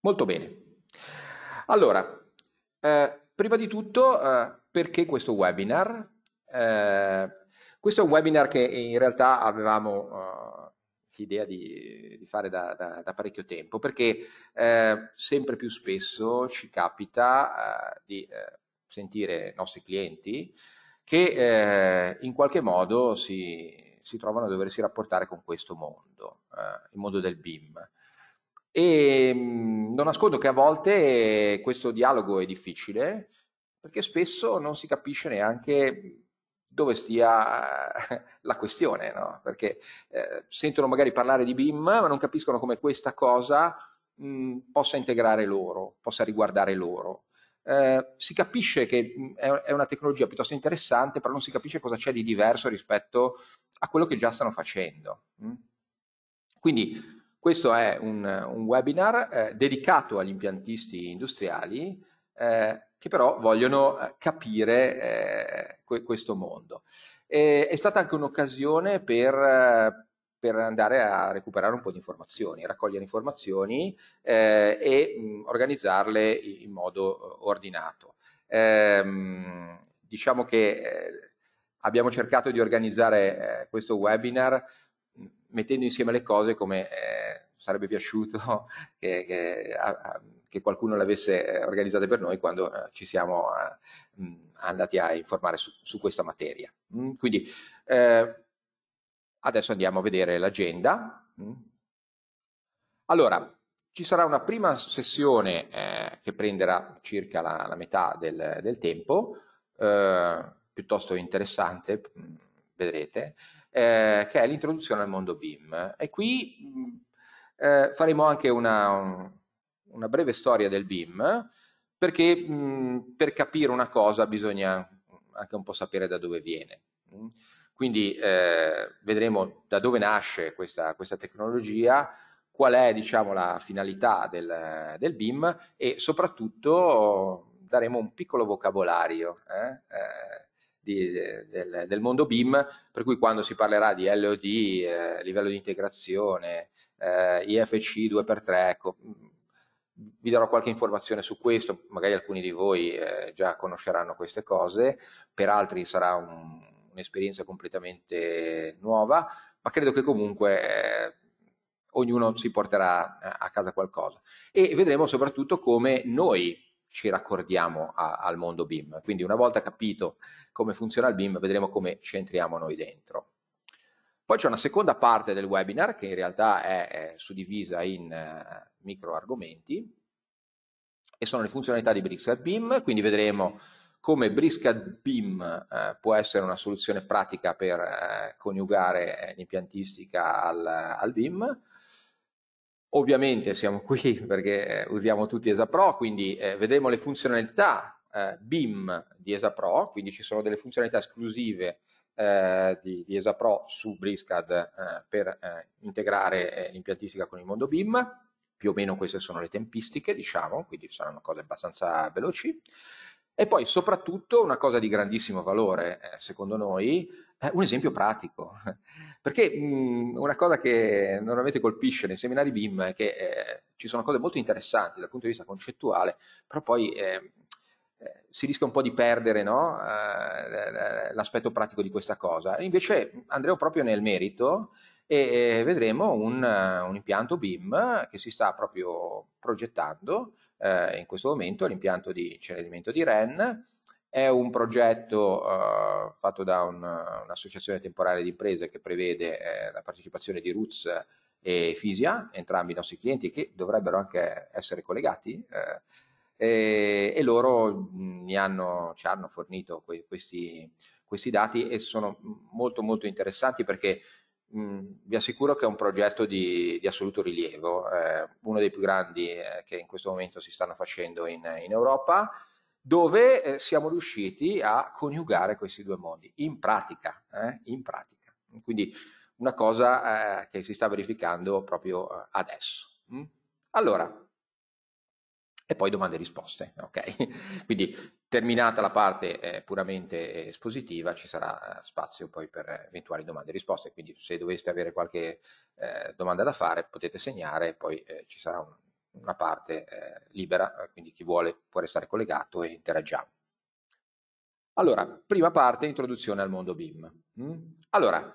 Molto bene. Allora, eh, prima di tutto, eh, perché questo webinar? Eh, questo è un webinar che in realtà avevamo uh, l'idea di, di, fare da, da, da, parecchio tempo, perché eh, sempre più spesso ci capita uh, di sentire i nostri clienti che in qualche modo si, si, trovano a doversi rapportare con questo mondo, il mondo del BIM. E ehm, non nascondo che a volte eh, questo dialogo è difficile perché spesso non si capisce neanche dove stia eh, la questione, no? perché eh, sentono magari parlare di BIM ma non capiscono come questa cosa mh, mm, possa integrare loro, possa riguardare loro. Eh, si capisce che mm, è una tecnologia piuttosto interessante, però non si capisce cosa c'è di diverso rispetto a quello che già stanno facendo. Mm. Quindi questo è un, un webinar eh, dedicato agli impiantisti industriali eh, che però vogliono eh, capire eh, que- questo mondo. E, è stata anche un'occasione per, eh, per, andare a recuperare un po' di informazioni, raccogliere informazioni e mh, mm, organizzarle in modo ordinato. Ehm, diciamo che abbiamo cercato di organizzare questo webinar mettendo insieme le cose come eh, sarebbe piaciuto che, che, a, che, qualcuno le avesse eh, organizzate per noi quando eh, ci siamo a, eh, mh, mm, andati a informare su, su questa materia. Mm, quindi eh, adesso andiamo a vedere l'agenda. Mm. Allora, ci sarà una prima sessione eh, che prenderà circa la, la metà del, del tempo, piuttosto interessante, mm, vedrete, eh, che è l'introduzione al mondo BIM. E qui mm, eh, faremo anche una, una, breve storia del BIM, perché mh, mm, per capire una cosa bisogna anche un po' sapere da dove viene. Mm. Quindi eh, vedremo da dove nasce questa, questa tecnologia, qual è diciamo, la finalità del, del, BIM e soprattutto daremo un piccolo vocabolario eh, eh, di, del, del, mondo BIM, per cui quando si parlerà di LOD, eh, livello di integrazione, eh, IFC 2x3, ecco, vi darò qualche informazione su questo, magari alcuni di voi eh, già conosceranno queste cose, per altri sarà un'esperienza completamente nuova, ma credo che comunque eh, ognuno si porterà a casa qualcosa e vedremo soprattutto come noi ci raccordiamo a, al mondo BIM. Quindi una volta capito come funziona il BIM, vedremo come ci entriamo noi dentro. Poi c'è una seconda parte del webinar che in realtà è, è suddivisa in eh, micro argomenti e sono le funzionalità di Briscat BIM, quindi vedremo come Briscat BIM eh, può essere una soluzione pratica per eh, coniugare eh, l'impiantistica al, al BIM, Ovviamente siamo qui perché eh, usiamo tutti ESAPRO, quindi eh, vedremo le funzionalità eh, BIM di ESAPRO, quindi ci sono delle funzionalità esclusive eh, di, di ESAPRO su BriSCAD eh, per eh, integrare l'impiantistica con il mondo BIM. Più o meno queste sono le tempistiche, diciamo, quindi saranno cose abbastanza veloci. E poi soprattutto una cosa di grandissimo valore, secondo noi, eh, un esempio pratico, perché mh, mhmm, una cosa che normalmente colpisce nei seminari BIM è che eh, ci sono cose molto interessanti dal punto di vista concettuale, però poi ehm, eh, si rischia un po' di perdere no? Eh, l'aspetto pratico di questa cosa. Invece andremo proprio nel merito e vedremo un, un impianto BIM che si sta proprio progettando eh, in questo momento, l'impianto di cenerimento cioè di REN, è un progetto eh, fatto da un, un'associazione temporale di imprese che prevede eh, la partecipazione di Roots e Fisia, entrambi i nostri clienti che dovrebbero anche essere collegati. Eh, e, e, loro mi hanno, ci hanno fornito que- questi, questi, dati e sono molto molto interessanti perché mh, vi assicuro che è un progetto di, di assoluto rilievo, eh, uno dei più grandi eh, che in questo momento si stanno facendo in, in Europa dove eh, siamo riusciti a coniugare questi due mondi, in pratica, eh, in pratica. Quindi una cosa eh, che si sta verificando proprio eh, adesso. Mm? Allora, e poi domande e risposte, ok? Quindi terminata la parte eh, puramente espositiva ci sarà eh, spazio poi per eventuali domande e risposte, quindi se doveste avere qualche eh, domanda da fare potete segnare, poi ci sarà un, una parte eh, libera, eh, quindi chi vuole può restare collegato e interagiamo. Allora, prima parte, introduzione al mondo BIM. Mm? Allora,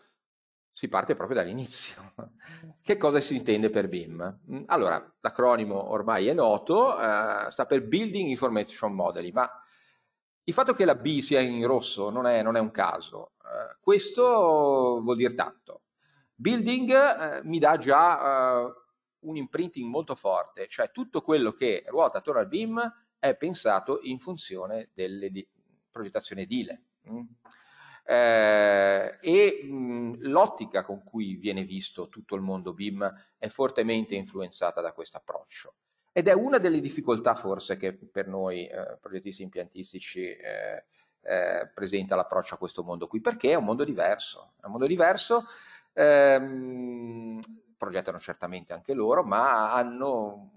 si parte proprio dall'inizio. Che cosa si intende per BIM? Mm? Allora, l'acronimo ormai è noto, eh, sta per Building Information Modeling, ma il fatto che la B sia in rosso non è, non è un caso. Eh, questo vuol dire tanto. Building eh, mi dà già eh, un imprinting molto forte, cioè tutto quello che ruota attorno al BIM è pensato in funzione delle di- progettazione edile. Mm. Eh, e mh, mm, l'ottica con cui viene visto tutto il mondo BIM è fortemente influenzata da questo approccio. Ed è una delle difficoltà forse che per noi eh, progettisti impiantistici eh, eh, presenta l'approccio a questo mondo qui, perché è un mondo diverso, è un mondo diverso ehm, progettano certamente anche loro, ma hanno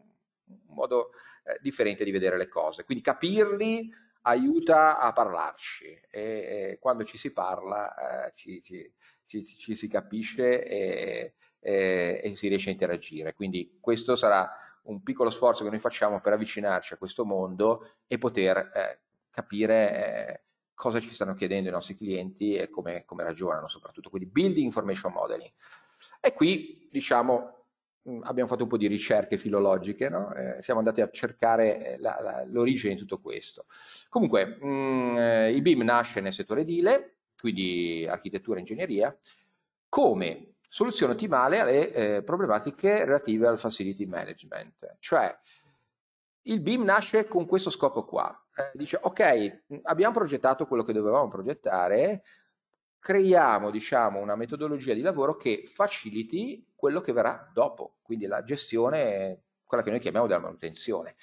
un modo eh, differente di vedere le cose. Quindi capirli aiuta a parlarci e, e quando ci si parla eh, ci, ci, ci, ci, si capisce e, e, e si riesce a interagire. Quindi questo sarà un piccolo sforzo che noi facciamo per avvicinarci a questo mondo e poter eh, capire eh, cosa ci stanno chiedendo i nostri clienti e come, come ragionano soprattutto. Quindi building information modeling. E qui diciamo, mm, abbiamo fatto un po' di ricerche filologiche, no? eh, siamo andati a cercare eh, la, la, l'origine di tutto questo. Comunque, mh, mm, eh, il BIM nasce nel settore edile, quindi architettura e ingegneria, come soluzione ottimale alle eh, problematiche relative al facility management, cioè il BIM nasce con questo scopo qua, eh, dice ok, mm, abbiamo progettato quello che dovevamo progettare, creiamo diciamo, una metodologia di lavoro che faciliti quello che verrà dopo, quindi la gestione, quella che noi chiamiamo della manutenzione.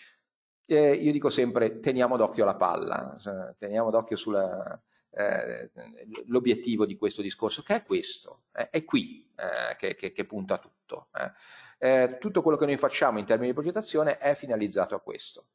Eh, io dico sempre teniamo d'occhio la palla, cioè, teniamo d'occhio sull'obiettivo eh, di questo discorso, che è questo, eh, è qui eh, che, che, che, punta tutto. Eh. tutto quello che noi facciamo in termini di progettazione è finalizzato a questo.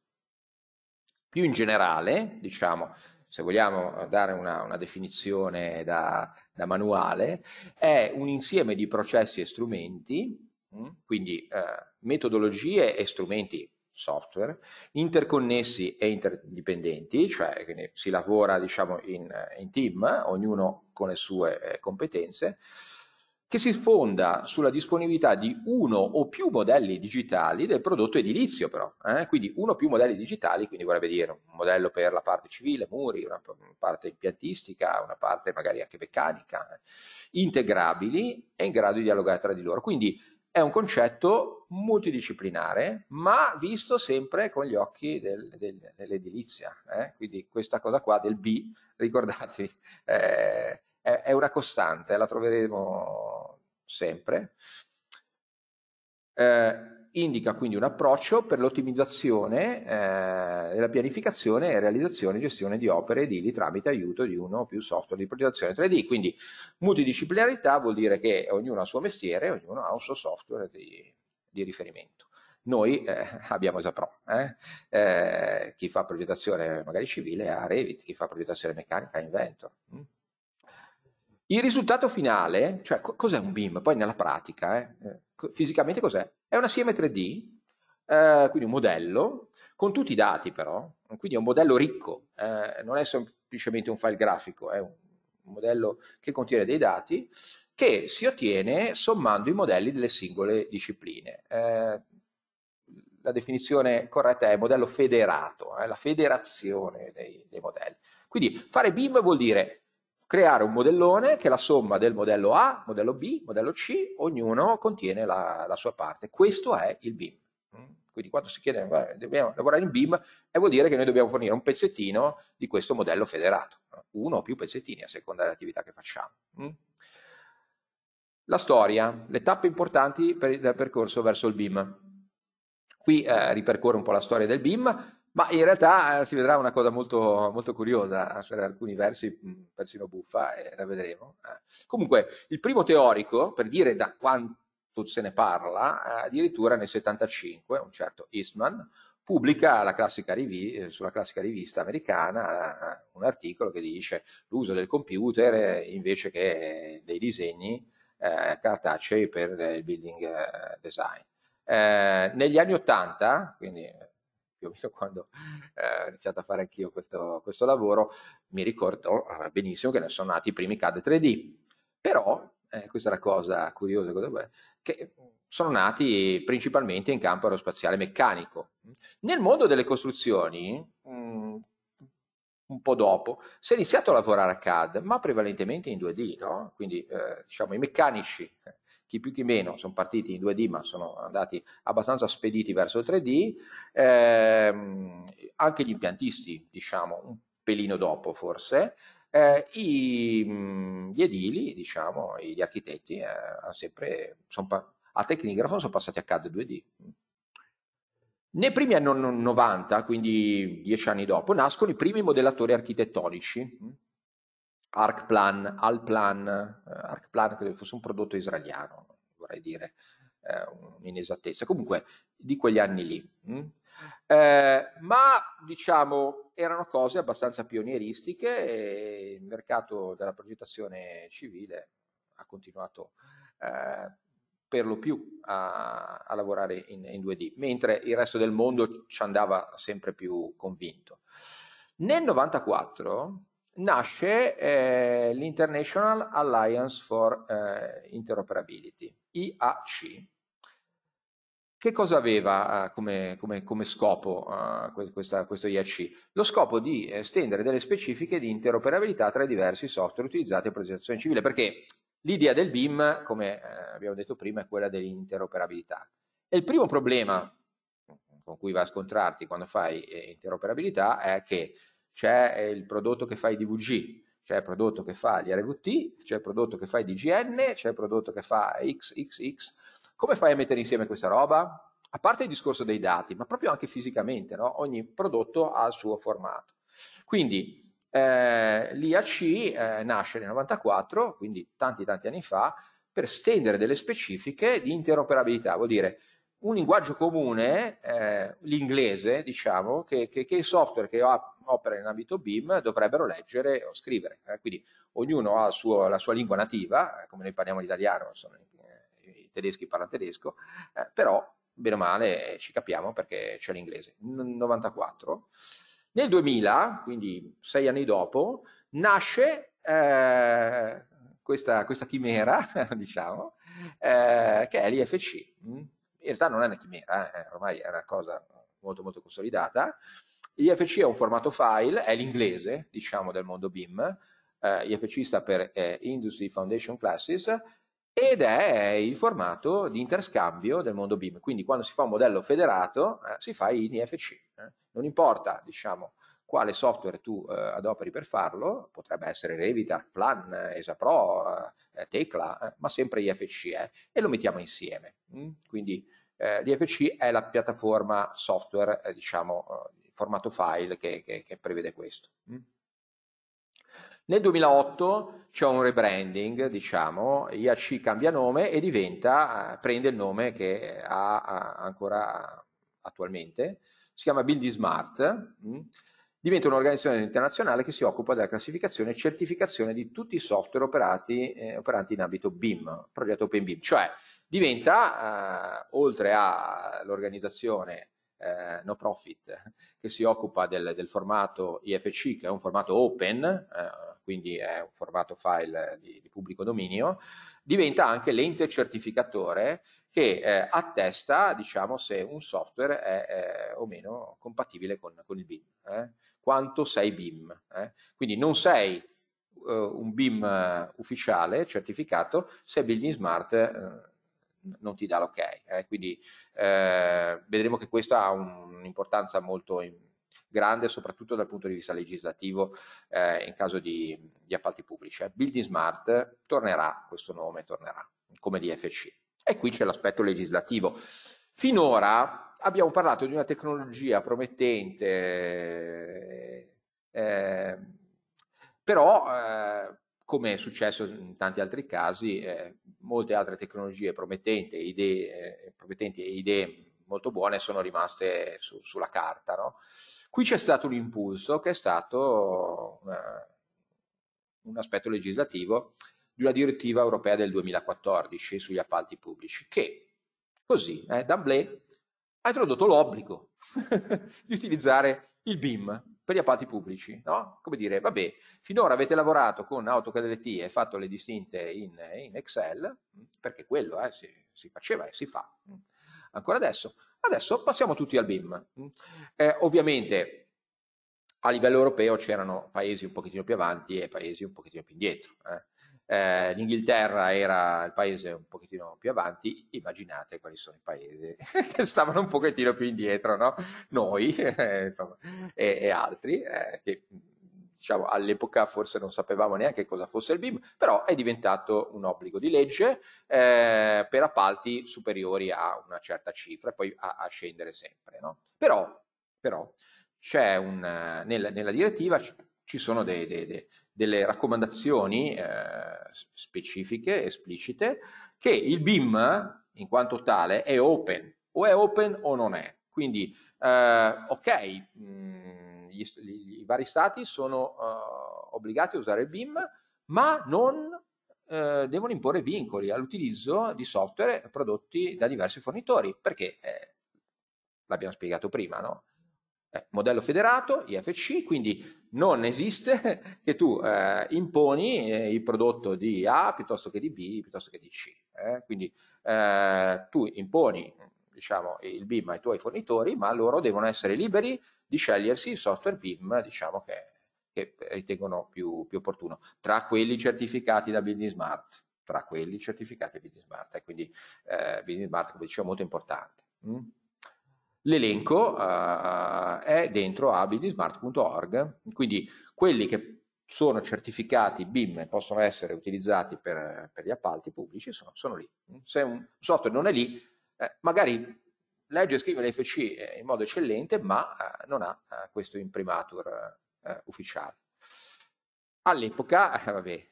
Più in generale, diciamo, se vogliamo dare una, una definizione da da manuale, è un insieme di processi e strumenti, mm, quindi eh, metodologie e strumenti software, interconnessi e interdipendenti, cioè si lavora diciamo in, in team, ognuno con le sue eh, competenze, che si fonda sulla disponibilità di uno o più modelli digitali del prodotto edilizio però, eh? quindi uno o più modelli digitali, quindi vorrebbe dire un modello per la parte civile, muri, una parte impiantistica, una parte magari anche meccanica, eh? integrabili e in grado di dialogare tra di loro. Quindi è un concetto multidisciplinare, ma visto sempre con gli occhi del, del, dell'edilizia. Eh? Quindi questa cosa qua del B, ricordatevi, eh, è, è una costante, la troveremo sempre. Eh, indica quindi un approccio per l'ottimizzazione eh, pianificazione e realizzazione e gestione di opere edili tramite aiuto di uno o più software di progettazione 3D. Quindi multidisciplinarità vuol dire che ognuno ha il suo mestiere, ognuno ha un suo software di, di riferimento. Noi eh, abbiamo Esapro, eh? eh? chi fa progettazione magari civile ha Revit, chi fa progettazione meccanica ha Inventor. Hm? Il risultato finale, cioè co- cos'è un BIM? Poi nella pratica, eh, eh fisicamente cos'è? È un assieme 3D, eh, quindi un modello, con tutti i dati però, quindi è un modello ricco, eh, non è semplicemente un file grafico, è un modello che contiene dei dati che si ottiene sommando i modelli delle singole discipline. Eh, la definizione corretta è modello federato, eh, la federazione dei, dei modelli. Quindi fare BIM vuol dire creare un modellone che è la somma del modello A, modello B, modello C, ognuno contiene la, la sua parte. Questo è il BIM. Quindi quando si chiede, dobbiamo lavorare in BIM, eh, vuol dire che noi dobbiamo fornire un pezzettino di questo modello federato, uno o più pezzettini a seconda dell'attività che facciamo. Mm? La storia, le tappe importanti per il percorso verso il BIM. Qui eh, ripercorre un po' la storia del BIM, ma in realtà eh, si vedrà una cosa molto, molto curiosa, per alcuni versi mm, persino buffa, e la vedremo. Eh. Comunque, il primo teorico, per dire da quanto se ne parla, eh, addirittura nel 75, un certo Eastman, pubblica la classica rivi- sulla classica rivista americana un articolo che dice l'uso del computer invece che dei disegni cartacei per il building design. negli anni 80, quindi più o meno quando eh, ho iniziato a fare anch'io questo, questo lavoro, mi ricordo eh, benissimo che ne sono nati i primi CAD 3D. Però, eh, questa è la cosa curiosa, che mm, sono nati principalmente in campo aerospaziale meccanico. Nel mondo delle costruzioni, mh, mm, un po' dopo, si è iniziato a lavorare a CAD, ma prevalentemente in 2D, no? quindi eh, diciamo, i meccanici eh, chi più chi meno sono partiti in 2D ma sono andati abbastanza spediti verso il 3D, ehm, anche gli impiantisti diciamo un pelino dopo forse, eh, i, gli edili, diciamo, gli architetti eh, sempre, pa- a Tecnigrafo sono passati a CAD 2D. Nei primi anni 90, quindi dieci anni dopo, nascono i primi modellatori architettonici, Arcplan, Alplan, eh, Arcplan credo fosse un prodotto israeliano, vorrei dire eh, un'inesattezza, comunque di quegli anni lì. Mm? Eh, ma diciamo erano cose abbastanza pionieristiche e il mercato della progettazione civile ha continuato eh, per lo più a, a lavorare in, in, 2D, mentre il resto del mondo ci andava sempre più convinto. Nel 94 nasce eh, l'International Alliance for eh, Interoperability, IAC. Che cosa aveva eh, come, come, come, scopo eh, questa, questo IAC? Lo scopo di estendere delle specifiche di interoperabilità tra i diversi software utilizzati a progettazione civile, perché l'idea del BIM, come eh, abbiamo detto prima, è quella dell'interoperabilità. E il primo problema con cui vai a scontrarti quando fai interoperabilità è che eh, c'è il prodotto che fa i DVG, c'è il prodotto che fa gli RVT, c'è il prodotto che fa i DGN, c'è il prodotto che fa XXX. Come fai a mettere insieme questa roba? A parte il discorso dei dati, ma proprio anche fisicamente, no? ogni prodotto ha il suo formato. Quindi eh, l'IAC eh, nasce nel 94, quindi tanti tanti anni fa, per stendere delle specifiche di interoperabilità, vuol dire un linguaggio comune, eh, l'inglese, diciamo, che, che, che, i software che opera in ambito BIM dovrebbero leggere o scrivere. Eh? Quindi ognuno ha suo, la sua lingua nativa, eh, come noi parliamo l'italiano, i tedeschi parlano tedesco, eh, però bene o male ci capiamo perché c'è l'inglese. 94. Nel 2000, quindi sei anni dopo, nasce eh, questa, questa chimera, diciamo, che è l'IFC. Mm? in realtà non è una chimera, eh, eh, ormai è una cosa molto molto consolidata. IFC è un formato file, è l'inglese, diciamo, del mondo BIM, eh, IFC sta per eh, Industry Foundation Classes, ed è il formato di interscambio del mondo BIM. Quindi quando si fa un modello federato eh, si fa in IFC. Eh. Non importa diciamo, quale software tu eh, adoperi per farlo, potrebbe essere Revit, Plan, EsaPro, eh, Tecla, eh, ma sempre IFC, IFCE eh, e lo mettiamo insieme. Mm? Quindi eh, l'IFC è la piattaforma software, eh, diciamo, eh, formato file che, che, che prevede questo. Mm? Nel 2008 c'è un rebranding, diciamo, IAC cambia nome e diventa, eh, prende il nome che ha, ha ancora attualmente, si chiama Buildy Smart. Mm? diventa un'organizzazione internazionale che si occupa della classificazione e certificazione di tutti i software operati, eh, operanti in ambito BIM, progetto Open BIM, cioè diventa, eh, oltre all'organizzazione eh, no profit che si occupa del, del, formato IFC, che è un formato open, eh, quindi è un formato file di, di pubblico dominio, diventa anche l'ente certificatore che eh, attesta diciamo, se un software è, è o meno compatibile con, con il BIM. Eh? quanto sei BIM. Eh? Quindi non sei uh, un BIM eh, ufficiale certificato se Building Smart eh, non ti dà l'ok. Quindi vedremo che questo ha un'importanza molto importante grande soprattutto dal punto di vista legislativo eh, in caso di, di appalti pubblici. Eh. Building Smart tornerà, questo nome tornerà come DFC. E qui c'è l'aspetto legislativo. Finora abbiamo parlato di una tecnologia promettente, eh, ehm, però eh, come è successo in tanti altri casi, eh, molte altre tecnologie promettenti e idee, eh, promettenti e idee molto buone sono rimaste su, sulla carta. No? Qui c'è stato un impulso che è stato una, eh, un aspetto legislativo di una direttiva europea del 2014 sugli appalti pubblici, che così, eh, d'amblè, ha introdotto l'obbligo di utilizzare il BIM per gli appalti pubblici, no? Come dire, vabbè, finora avete lavorato con AutoCAD LT e fatto le distinte in, in Excel, perché quello eh, si, si, faceva e si fa ancora adesso. Adesso passiamo tutti al BIM. Eh, ovviamente a livello europeo c'erano paesi un pochettino più avanti e paesi un pochettino più indietro. Eh eh, l'Inghilterra era il paese un pochettino più avanti, immaginate quali sono i paesi che stavano un pochettino più indietro, no? noi eh, insomma, e, e, altri eh, che diciamo, all'epoca forse non sapevamo neanche cosa fosse il BIM, però è diventato un obbligo di legge eh, per appalti superiori a una certa cifra e poi a, a scendere sempre. No? Però, però un, nel, nella direttiva ci sono dei, dei, dei, delle raccomandazioni eh, specifiche, esplicite, che il BIM in quanto tale è open, o è open o non è. Quindi, eh, ok, mh, mm, gli, gli, i vari stati sono uh, obbligati a usare il BIM, ma non eh, devono imporre vincoli all'utilizzo di software prodotti da diversi fornitori, perché eh, l'abbiamo spiegato prima, no? eh, modello federato, IFC, quindi non esiste che tu eh, imponi eh, il prodotto di A piuttosto che di B piuttosto che di C. Eh. Quindi eh, tu imponi diciamo, il BIM ai tuoi fornitori, ma loro devono essere liberi di scegliersi il software BIM diciamo, che, che, ritengono più, più, opportuno, tra quelli certificati da Building Smart, tra quelli certificati da Building Smart. Eh, quindi Building Smart, come dicevo, è molto importante. Mm? L'elenco uh, è dentro abilitysmart.org, quindi quelli che sono certificati BIM e possono essere utilizzati per, per gli appalti pubblici sono, sono, lì. Se un software non è lì, eh, magari legge e scrive l'FC in modo eccellente, ma eh, non ha eh, questo imprimatur eh, ufficiale. All'epoca, eh, vabbè,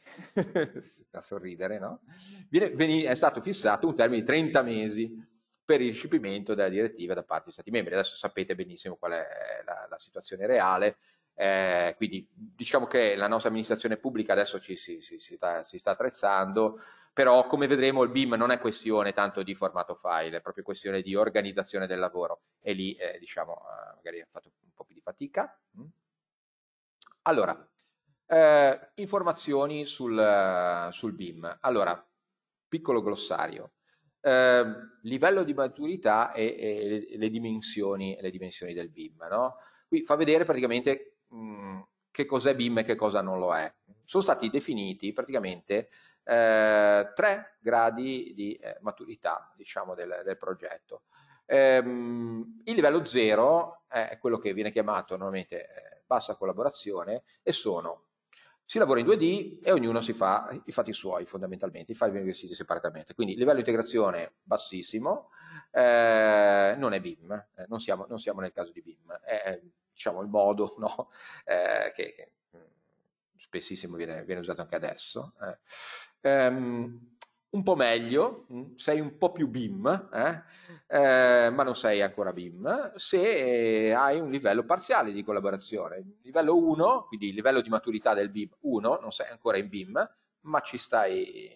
si fa sorridere, no? Viene, è stato fissato un termine di 30 mesi per il recepimento della direttiva da parte degli Stati membri. Adesso sapete benissimo qual è eh, la, la situazione reale, eh, quindi diciamo che la nostra amministrazione pubblica adesso ci, si, si, si, sta, si, sta, attrezzando, però come vedremo il BIM non è questione tanto di formato file, è proprio questione di organizzazione del lavoro e lì eh, diciamo eh, magari ha fatto un po' più di fatica. Mm. Allora, eh, informazioni sul, sul BIM. Allora, piccolo glossario eh, livello di maturità e, e, le, dimensioni, le, dimensioni, del BIM. No? Qui fa vedere praticamente mh, mm, che cos'è BIM e che cosa non lo è. Sono stati definiti praticamente eh, tre gradi di eh, maturità diciamo, del, del progetto. Ehm, il livello 0 è quello che viene chiamato normalmente eh, bassa collaborazione e sono si lavora in 2D e ognuno si fa i fatti suoi fondamentalmente, i file vengono gestiti separatamente. Quindi livello di integrazione bassissimo, eh, non è BIM, eh, non, siamo, non, siamo, nel caso di BIM, è diciamo, il modo no? eh, che, che, mm, spessissimo viene, viene, usato anche adesso. Um, un po' meglio, mm, sei un po' più BIM, eh? Eh, ma non sei ancora BIM, se hai un livello parziale di collaborazione. Livello 1, quindi il livello di maturità del BIM 1, non sei ancora in BIM, ma ci stai,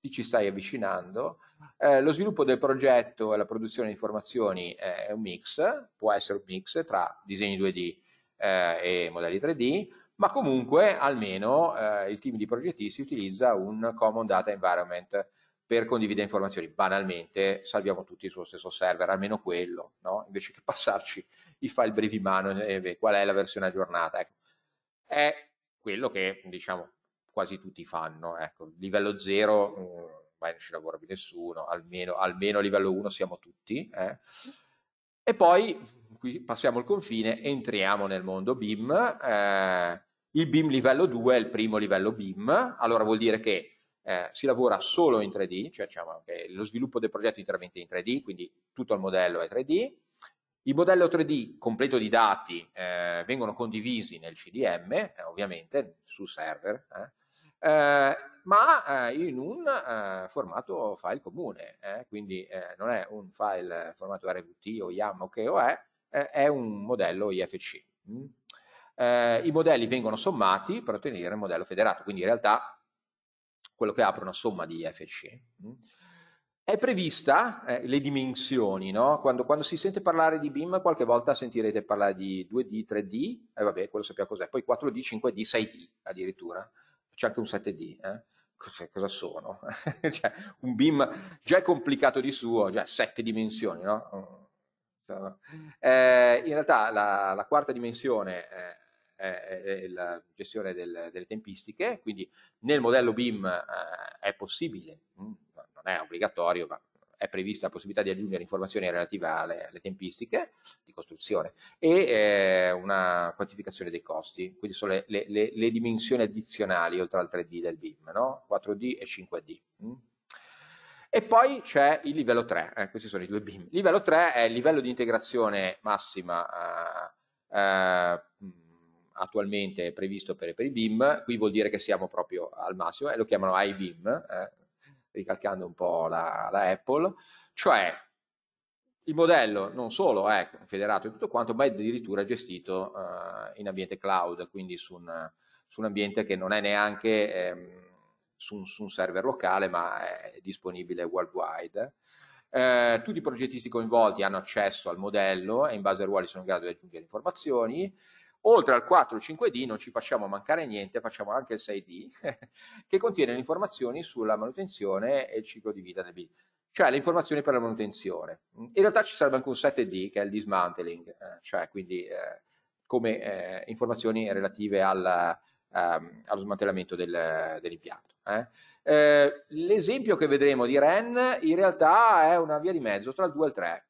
ti ci stai avvicinando. Eh, lo sviluppo del progetto e la produzione di informazioni è un mix, può essere un mix tra disegni 2D eh, e modelli 3D, ma comunque almeno eh, il team di progetti si utilizza un common data environment per condividere informazioni. Banalmente salviamo tutti sullo stesso server, almeno quello, no? invece che passarci i file brevi in mano, e eh, qual è la versione aggiornata. Ecco. È quello che diciamo quasi tutti fanno. Ecco. Livello 0, mm, mai non ci lavora più nessuno, almeno, almeno livello 1 siamo tutti. Eh. E poi qui passiamo il confine, entriamo nel mondo BIM. Eh, il BIM livello 2 è il primo livello BIM, allora vuol dire che eh, si lavora solo in 3D, cioè diciamo che lo sviluppo del progetto interventi in 3D, quindi tutto il modello è 3D. Il modello 3D completo di dati eh, vengono condivisi nel CDM, eh, ovviamente, su server, eh, eh, ma eh, in un formato file comune, quindi non è un file formato RVT o YAML o che o è, è un modello IFC. Mh? Mm eh, i modelli vengono sommati per ottenere il modello federato, quindi in realtà quello che apre una somma di IFC. Mm. È prevista eh, le dimensioni, no? quando, quando, si sente parlare di BIM qualche volta sentirete parlare di 2D, 3D, e eh, vabbè quello sappiamo cos'è, poi 4D, 5D, 6D addirittura, c'è anche un 7D, eh? cosa sono? cioè, un BIM già è complicato di suo, cioè sette dimensioni, no? Mm. Cioè, eh, in realtà la, la quarta dimensione eh, eh, la gestione del, delle tempistiche, quindi nel modello BIM eh, è possibile, mm, non è obbligatorio, ma è prevista la possibilità di aggiungere informazioni relative alle, alle tempistiche di costruzione e eh, una quantificazione dei costi, quindi sono le, le, le, dimensioni addizionali oltre al 3D del BIM, no? 4D e 5D. Mm. E poi c'è il livello 3, eh, questi sono i due BIM. Livello 3 è il livello di integrazione massima eh, eh mm, attualmente è previsto per, per, i BIM, qui vuol dire che siamo proprio al massimo, e eh, lo chiamano iBIM, eh, ricalcando un po' la, la Apple, cioè il modello non solo è federato in tutto quanto, ma è addirittura gestito eh, in ambiente cloud, quindi su un, su un, ambiente che non è neanche ehm, su, un, su, un, server locale, ma è disponibile worldwide. Eh, tutti i progettisti coinvolti hanno accesso al modello e in base ai ruoli sono in grado di aggiungere informazioni Oltre al 4 e 5D non ci facciamo mancare niente, facciamo anche il 6D che contiene le informazioni sulla manutenzione e il ciclo di vita del B, cioè le informazioni per la manutenzione. In realtà ci serve anche un 7D che è il dismantling, eh, cioè quindi eh, come eh, informazioni relative al, ehm, allo smantellamento del, dell'impianto. Eh. Eh, l'esempio che vedremo di REN in realtà è una via di mezzo tra il 2 e il 3,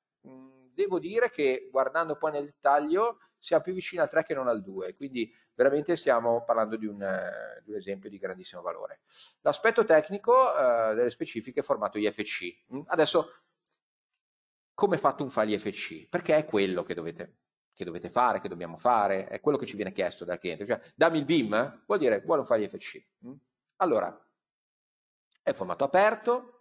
devo dire che guardando poi nel dettaglio siamo più vicini al 3 che non al 2, quindi veramente stiamo parlando di un, eh, di un esempio di grandissimo valore. L'aspetto tecnico eh, delle specifiche è formato IFC. Mm, adesso, come è fatto un file IFC? Perché è quello che dovete, che dovete fare, che dobbiamo fare, è quello che ci viene chiesto dal cliente. Cioè, dammi il BIM, eh, vuol dire vuole un file IFC. Mm. Allora, è formato aperto,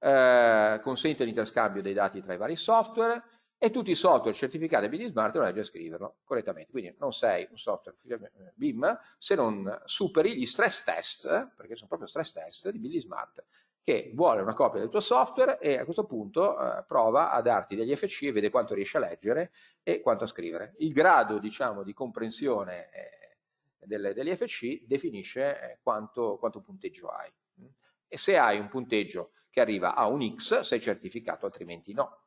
eh, consente l'interscambio dei dati tra i vari software e tutti i software certificati a BD Smart devono leggere e scriverlo correttamente. Quindi non sei un software eh, BIM se non superi gli stress test, perché sono proprio stress test di BD Smart, che vuole una copia del tuo software e a questo punto eh, prova a darti degli FC e vede quanto riesce a leggere e quanto a scrivere. Il grado, diciamo, di comprensione eh, delle, degli FC definisce eh, quanto, quanto punteggio hai e se hai un punteggio che arriva a un X sei certificato, altrimenti no.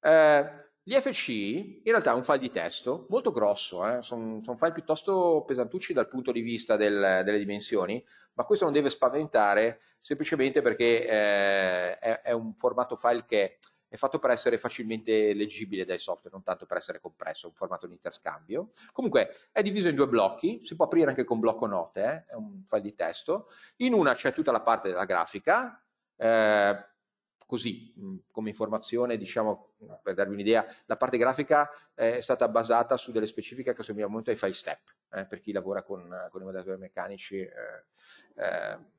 Eh, gli FC in realtà è un file di testo molto grosso, eh? sono son file piuttosto pesantucci dal punto di vista del, delle dimensioni, ma questo non deve spaventare semplicemente perché eh, è, è, un formato file che è fatto per essere facilmente leggibile dai software, non tanto per essere compresso, un formato di interscambio. Comunque è diviso in due blocchi, si può aprire anche con blocco note, eh? è un file di testo. In una c'è tutta la parte della grafica, eh, così mm, come informazione, diciamo, per darvi un'idea, la parte grafica eh, è stata basata su delle specifiche che assomigliano molto ai file step, eh, per chi lavora con, con i modellatori meccanici. Eh, eh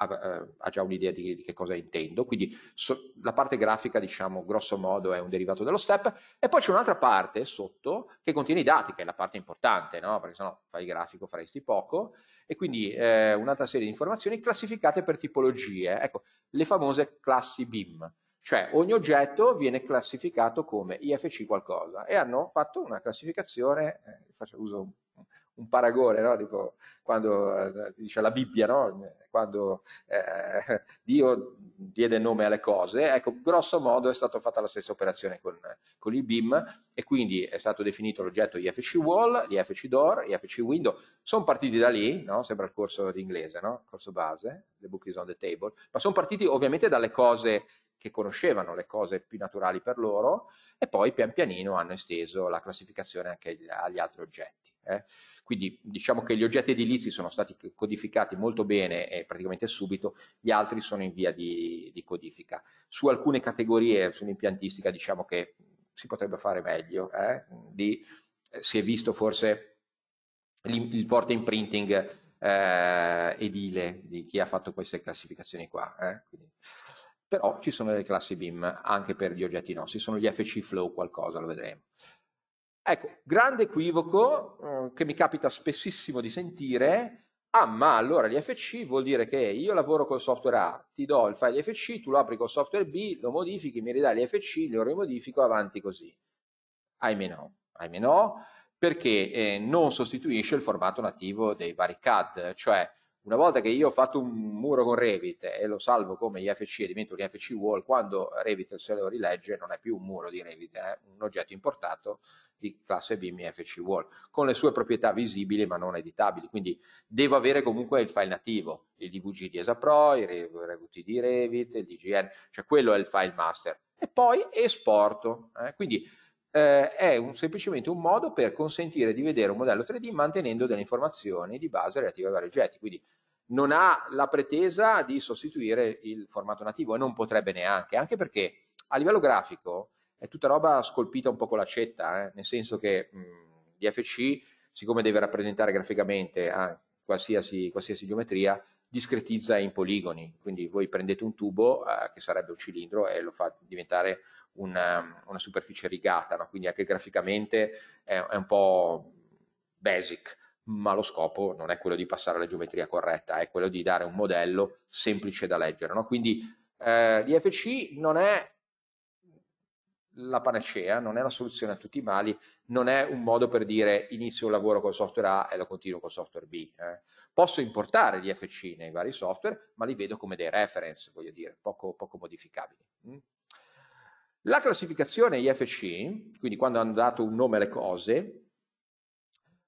ha, eh, ha già un'idea di, di, che cosa intendo. Quindi so, la parte grafica, diciamo, grosso modo è un derivato dello step. E poi c'è un'altra parte sotto che contiene i dati, che è la parte importante, no? Perché sennò fai il grafico, faresti poco. E quindi eh, un'altra serie di informazioni classificate per tipologie. Ecco, le famose classi BIM. Cioè ogni oggetto viene classificato come IFC qualcosa e hanno fatto una classificazione, eh, uso un paragone, no? tipo quando eh, dice la Bibbia, no? quando eh, Dio diede nome alle cose, ecco, grosso modo è stata fatta la stessa operazione con, con i BIM e quindi è stato definito l'oggetto IFC Wall, IFC Door, IFC Window, sono partiti da lì, no? sembra il corso di inglese, no? corso base, The Book is on the Table, ma sono partiti ovviamente dalle cose che conoscevano le cose più naturali per loro e poi pian pianino hanno esteso la classificazione anche agli altri oggetti. Eh? Quindi diciamo che gli oggetti edilizi sono stati codificati molto bene e praticamente subito, gli altri sono in via di, di codifica. Su alcune categorie, sull'impiantistica, diciamo che si potrebbe fare meglio. Eh? Lì eh, si è visto forse il forte imprinting eh, edile di chi ha fatto queste classificazioni qua. Eh? Quindi, però ci sono delle classi BIM anche per gli oggetti nostri, sono gli FC Flow qualcosa, lo vedremo. Ecco, grande equivoco eh, che mi capita spessissimo di sentire, ah ma allora l'IFC vuol dire che io lavoro col software A, ti do il file IFC, tu lo apri col software B, lo modifichi, mi ridai l'IFC, lo rimodifico, avanti così. Ahimè no, ahimè no, perché eh, non sostituisce il formato nativo dei vari CAD, cioè una volta che io ho fatto un muro con Revit e lo salvo come IFC e divento un IFC wall, quando Revit se lo rilegge non è più un muro di Revit, è un oggetto importato di classe BMFC Wall, con le sue proprietà visibili ma non editabili, quindi devo avere comunque il file nativo, il DVG di ESAPRO, il RVT di Revit, il DGN, cioè quello è il file master, e poi esporto, eh? quindi eh, è un, semplicemente un modo per consentire di vedere un modello 3D mantenendo delle informazioni di base relative ai vari oggetti, quindi non ha la pretesa di sostituire il formato nativo e non potrebbe neanche, anche perché a livello grafico è tutta roba scolpita un po' con l'accetta, eh? nel senso che mh, DFC, siccome deve rappresentare graficamente ah, qualsiasi, qualsiasi, geometria, discretizza in poligoni, quindi voi prendete un tubo eh, che sarebbe un cilindro e lo fa diventare una, una superficie rigata, no? quindi anche graficamente è, è un po' basic, ma lo scopo non è quello di passare alla geometria corretta, è quello di dare un modello semplice da leggere. No? Quindi eh, l'IFC non è la panacea, non è la soluzione a tutti i mali, non è un modo per dire inizio un lavoro col software A e lo continuo col software B. Eh. Posso importare gli FC nei vari software, ma li vedo come dei reference, voglio dire, poco, poco modificabili. Mm. La classificazione IFC, quindi quando hanno dato un nome alle cose,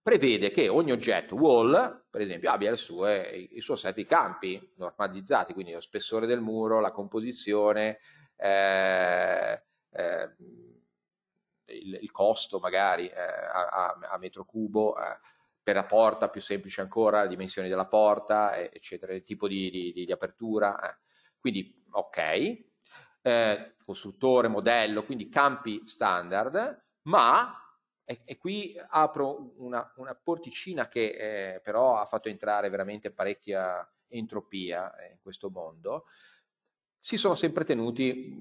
prevede che ogni oggetto wall, per esempio, abbia sue, il suo set di campi normalizzati, quindi lo spessore del muro, la composizione, eh, eh, il, il, costo magari eh, a, a, metro cubo, eh, per la porta più semplice ancora, le dimensioni della porta, eccetera, il tipo di, di, di apertura. Eh. Quindi, ok, eh, costruttore, modello, quindi campi standard, ma e, e, qui apro una, una porticina che eh, però ha fatto entrare veramente parecchia entropia eh, in questo mondo, si sono sempre tenuti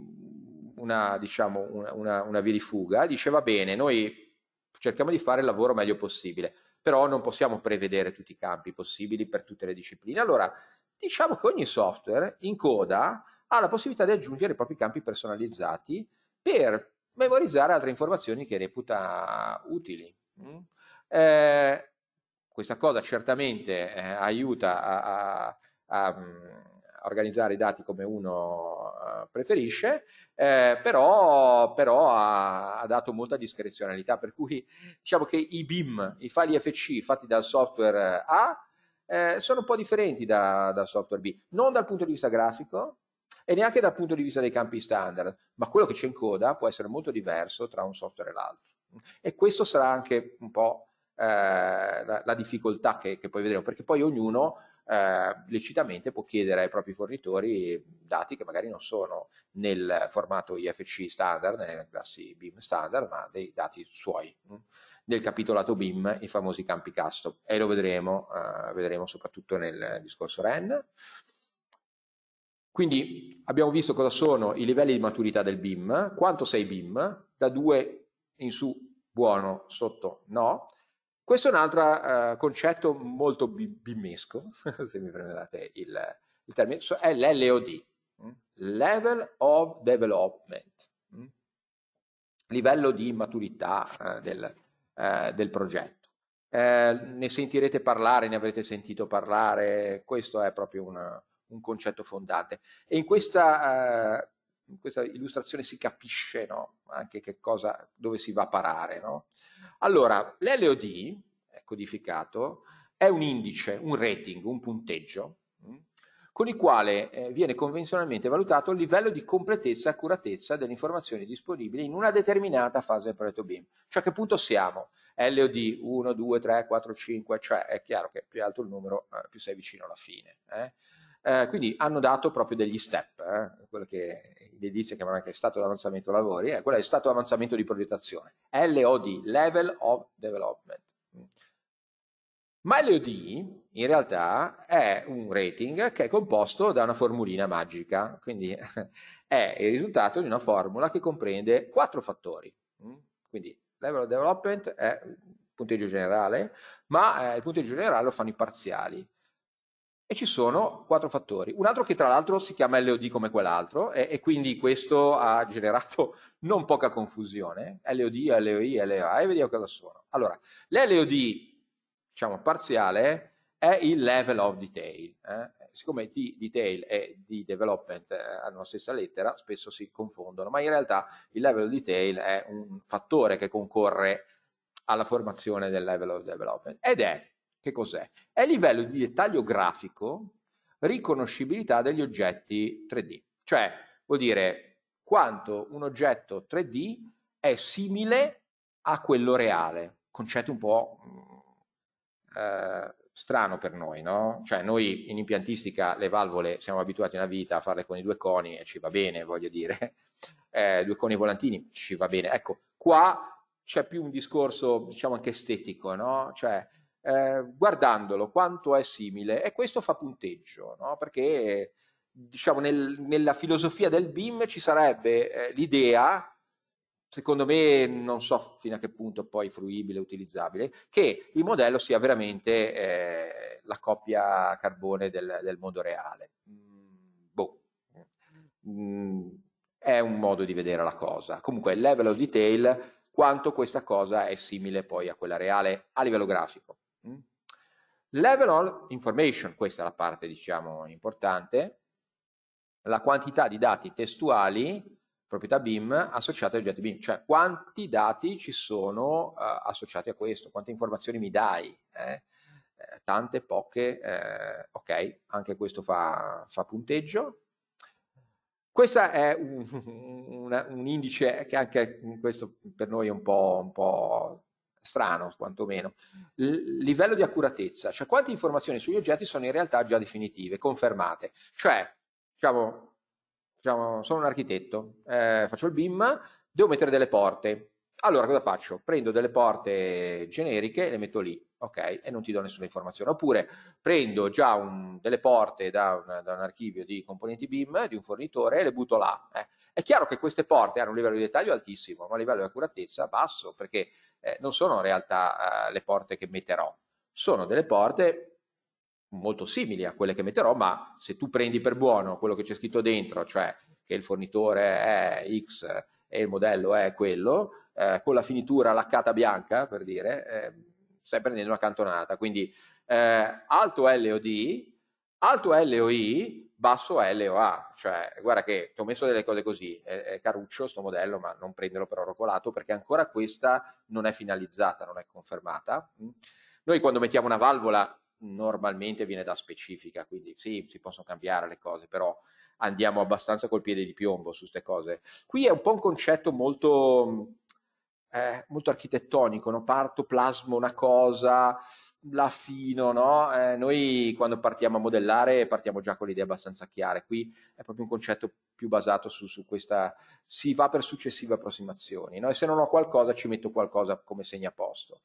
una, diciamo, una, una, una virifuga, dice va bene, noi cerchiamo di fare il lavoro meglio possibile, però non possiamo prevedere tutti i campi possibili per tutte le discipline. Allora, diciamo che ogni software in coda ha la possibilità di aggiungere i propri campi personalizzati per memorizzare altre informazioni che reputa utili. Mm? Eh, questa cosa certamente eh, aiuta a, a, a mm, organizzare i dati come uno eh, preferisce, eh, però, però ha, ha, dato molta discrezionalità, per cui diciamo che i BIM, i file IFC fatti dal software eh, A, eh, sono un po' differenti da, dal software B, non dal punto di vista grafico, e neanche dal punto di vista dei campi standard, ma quello che c'è in coda può essere molto diverso tra un software e l'altro. E questo sarà anche un po' eh, la, la, difficoltà che, che, poi vedremo, perché poi ognuno eh, lecitamente può chiedere ai propri fornitori dati che magari non sono nel formato IFC standard, nelle classi BIM standard, ma dei dati suoi mm, del capitolato BIM, i famosi campi custom. E lo vedremo, eh, vedremo soprattutto nel discorso REN. Quindi abbiamo visto cosa sono i livelli di maturità del BIM, quanto sei BIM, da 2 in su buono, sotto no, questo è un altro uh, concetto molto bimmesco, se mi prendete il, il, termine, è l'LOD, mm? Level of Development, mm? livello di maturità uh, del, uh, del, progetto. ne sentirete parlare, ne avrete sentito parlare, questo è proprio una, un concetto fondante. E in questa in questa illustrazione si capisce no? anche cosa, dove si va a parare. No? Allora, l'LOD è codificato, è un indice, un rating, un punteggio, mm, con il quale eh, viene convenzionalmente valutato il livello di completezza e accuratezza delle informazioni disponibili in una determinata fase del progetto BIM. Cioè a che punto siamo? LOD 1, 2, 3, 4, 5, cioè è chiaro che più alto il numero, eh, più sei vicino alla fine. Eh? Eh, quindi hanno dato proprio degli step, eh, quello che gli indizi chiamano anche stato di avanzamento lavori, eh, quello è stato di avanzamento di progettazione, LOD, Level of Development. Ma LOD in realtà è un rating che è composto da una formulina magica, quindi è il risultato di una formula che comprende quattro fattori. Mm? Quindi level of development è il punteggio generale, ma eh, il punteggio generale lo fanno i parziali e ci sono quattro fattori. Un altro che tra l'altro si chiama LOD come quell'altro e, e quindi questo ha generato non poca confusione. LOD, LOI, LOA e vediamo cosa sono. Allora, l'LOD, diciamo parziale, è il level of detail. Eh? Siccome D detail e D development eh, hanno la stessa lettera, spesso si confondono, ma in realtà il level of detail è un fattore che concorre alla formazione del level of development ed è che cos'è? È livello di dettaglio grafico, riconoscibilità degli oggetti 3D. Cioè, vuol dire quanto un oggetto 3D è simile a quello reale. Concetto un po' mm, eh, strano per noi, no? Cioè, noi in impiantistica le valvole siamo abituati una vita a farle con i due coni e ci va bene, voglio dire. Eh, due coni volantini ci va bene. Ecco, qua c'è più un discorso, diciamo, anche estetico, no? Cioè, eh, guardandolo quanto è simile e questo fa punteggio, no? perché diciamo, nel, nella filosofia del BIM ci sarebbe eh, l'idea, secondo me non so fino a che punto poi fruibile, utilizzabile, che il modello sia veramente eh, la coppia carbone del, del mondo reale. Mm, boh. Mm, è un modo di vedere la cosa. Comunque il level of detail, quanto questa cosa è simile poi a quella reale a livello grafico. Level of information, questa è la parte diciamo importante, la quantità di dati testuali, proprietà BIM, associate agli oggetti BIM, cioè quanti dati ci sono eh, associati a questo, quante informazioni mi dai, eh? Eh, tante, poche, eh, ok, anche questo fa, fa punteggio. Questo è un, un, un, indice che anche questo per noi è un po', un po strano quantomeno, L- livello di accuratezza, cioè quante informazioni sugli oggetti sono in realtà già definitive, confermate, cioè diciamo, diciamo sono un architetto, eh, faccio il BIM, devo mettere delle porte, allora cosa faccio? Prendo delle porte generiche, le metto lì, ok, e non ti do nessuna informazione. Oppure prendo già un, delle porte da, una, da, un archivio di componenti BIM di un fornitore e le butto là. Eh. È chiaro che queste porte hanno un livello di dettaglio altissimo, ma un livello di accuratezza basso, perché eh, non sono in realtà eh, le porte che metterò, sono delle porte molto simili a quelle che metterò, ma se tu prendi per buono quello che c'è scritto dentro, cioè che il fornitore è X e il modello è quello, eh, con la finitura laccata bianca, per dire, eh, stai prendendo una cantonata. Quindi eh, alto LOD, alto LOI, basso LOA, cioè guarda che ti ho messo delle cose così, è, è caruccio sto modello, ma non prenderlo per oro colato perché ancora questa non è finalizzata, non è confermata. Noi quando mettiamo una valvola normalmente viene da specifica, quindi sì, si possono cambiare le cose, però andiamo abbastanza col piede di piombo su queste cose. Qui è un po' un concetto molto eh, molto architettonico, no? parto, plasmo una cosa, la fino, no? eh, noi quando partiamo a modellare partiamo già con le idee abbastanza chiare, qui è proprio un concetto più basato su, su questa, si va per successive approssimazioni, no? e se non ho qualcosa ci metto qualcosa come segnaposto.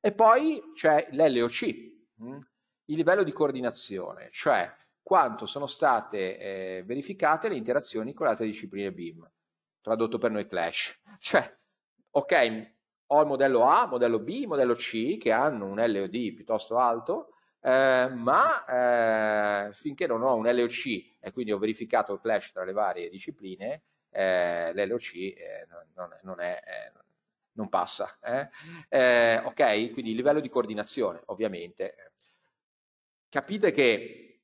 E poi c'è l'LOC, mm? il livello di coordinazione, cioè quanto sono state eh, verificate le interazioni con le altre discipline BIM, tradotto per noi Clash, cioè ok, ho il modello A, modello B, modello C che hanno un LOD piuttosto alto, eh, ma eh, finché non ho un LOC e quindi ho verificato il clash tra le varie discipline, eh, l'LOC eh, non, non, è, non eh, passa. Eh. ok, quindi il livello di coordinazione, ovviamente. Capite che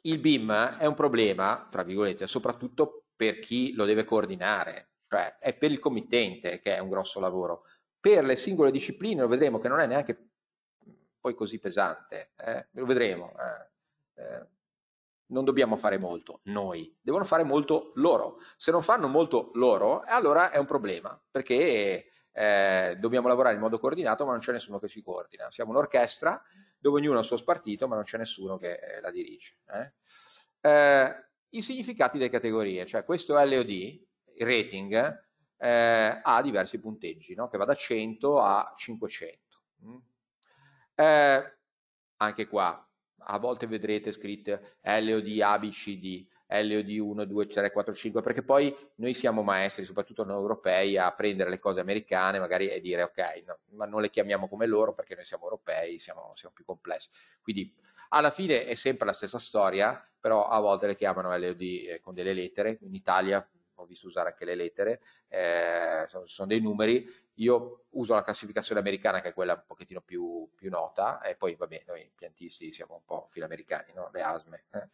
il BIM è un problema, tra virgolette, soprattutto per chi lo deve coordinare, cioè è per il committente che è un grosso lavoro. Per le singole discipline lo vedremo che non è neanche poi così pesante, eh? lo vedremo. Eh? Eh. Non dobbiamo fare molto noi, devono fare molto loro. Se non fanno molto loro, allora è un problema, perché eh, dobbiamo lavorare in modo coordinato, ma non c'è nessuno che ci coordina. Siamo un'orchestra dove ognuno ha il suo spartito, ma non c'è nessuno che eh, la dirige. Eh. I significati delle categorie, cioè questo LOD rating eh, ha diversi punteggi, no? che va da 100 a 500. Mm. Eh, anche qua a volte vedrete scritte LOD, ABCD, LOD 1, 2, 3, 4, 5, perché poi noi siamo maestri, soprattutto noi europei, a prendere le cose americane magari e dire ok, no, ma non le chiamiamo come loro perché noi siamo europei, siamo, siamo più complessi. Quindi alla fine è sempre la stessa storia, però a volte le chiamano LOD eh, con delle lettere, in Italia ho visto usare anche le lettere, eh, sono dei numeri, io uso la classificazione americana che è quella un pochettino più, più nota e poi vabbè noi piantisti siamo un po' filamericani, no? le asme. Eh.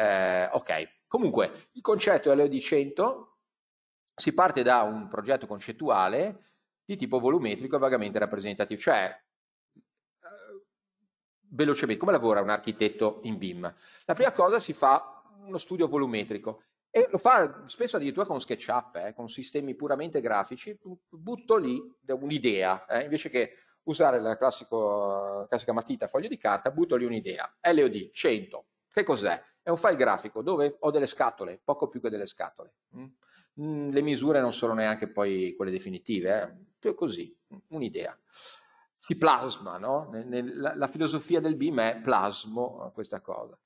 eh, ok, comunque il concetto LOD100 si parte da un progetto concettuale di tipo volumetrico e vagamente rappresentativo, cioè eh, velocemente, come lavora un architetto in BIM? La prima cosa si fa uno studio volumetrico e lo fa spesso addirittura con SketchUp, eh, con sistemi puramente grafici, butto lì un'idea, eh, invece che usare la classico, classica matita foglio di carta, butto lì un'idea. LOD 100, che cos'è? È un file grafico dove ho delle scatole, poco più che delle scatole. Mm, mm le misure non sono neanche poi quelle definitive, eh, più così, un'idea. Si plasma, no? Nel, la, la filosofia del BIM è plasmo questa cosa.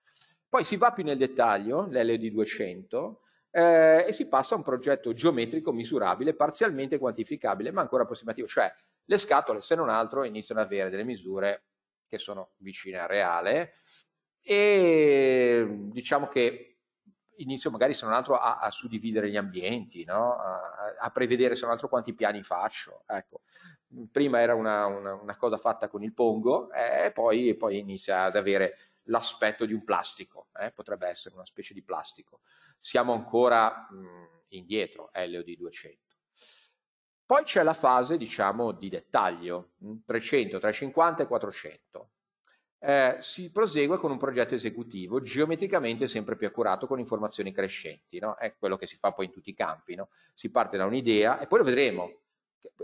Poi si va più nel dettaglio, l'LD200, eh, e si passa a un progetto geometrico misurabile, parzialmente quantificabile, ma ancora approssimativo, cioè le scatole, se non altro, iniziano ad avere delle misure che sono vicine al reale e diciamo che inizio magari se non altro a, a suddividere gli ambienti, no? a, a, prevedere se non altro quanti piani faccio. Ecco. Prima era una, una, una cosa fatta con il pongo eh, e poi, poi inizia ad avere l'aspetto di un plastico, eh? potrebbe essere una specie di plastico. Siamo ancora mh, indietro, LOD 200. Poi c'è la fase, diciamo, di dettaglio, 300, 350 e 400. Eh, si prosegue con un progetto esecutivo geometricamente sempre più accurato con informazioni crescenti, no? è quello che si fa poi in tutti i campi, no? si parte da un'idea e poi lo vedremo,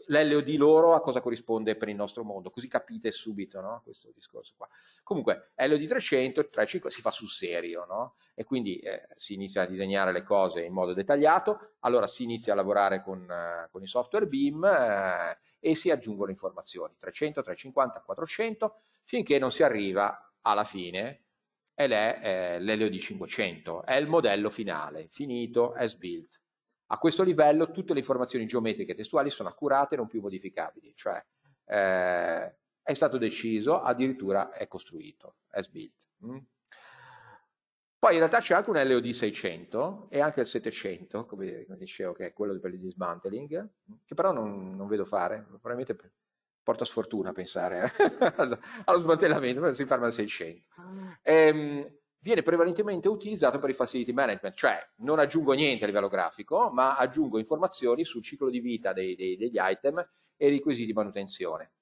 l'LOD loro a cosa corrisponde per il nostro mondo, così capite subito no? questo discorso qua. Comunque LOD 300, 35 si fa sul serio no? e quindi eh, si inizia a disegnare le cose in modo dettagliato, allora si inizia a lavorare con, eh, con il software BIM eh, e si aggiungono informazioni 300, 350, 400 finché non si arriva alla fine ed è eh, l'LOD 500, è il modello finale, finito, as built. A questo livello tutte le informazioni geometriche testuali sono accurate e non più modificabili, cioè eh, è stato deciso, addirittura è costruito, è built. Mm? Poi in realtà c'è anche un LOD 600 e anche il 700, come, dicevo, che è quello per il dismantling, che però non, non vedo fare, probabilmente porta sfortuna pensare allo smantellamento, si ferma al 600. E, viene prevalentemente utilizzato per il facility management, cioè non aggiungo niente a livello grafico, ma aggiungo informazioni sul ciclo di vita dei, dei, degli item e requisiti di manutenzione.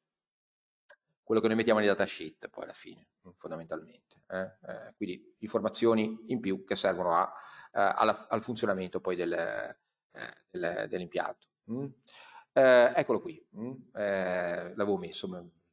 Quello che noi mettiamo nei datasheet poi alla fine, fondamentalmente. Eh? Eh, quindi informazioni in più che servono a, eh, alla, al funzionamento poi del, eh, del, dell'impianto. Mm? Eh, eccolo qui, mm? Eh, l'avevo messo,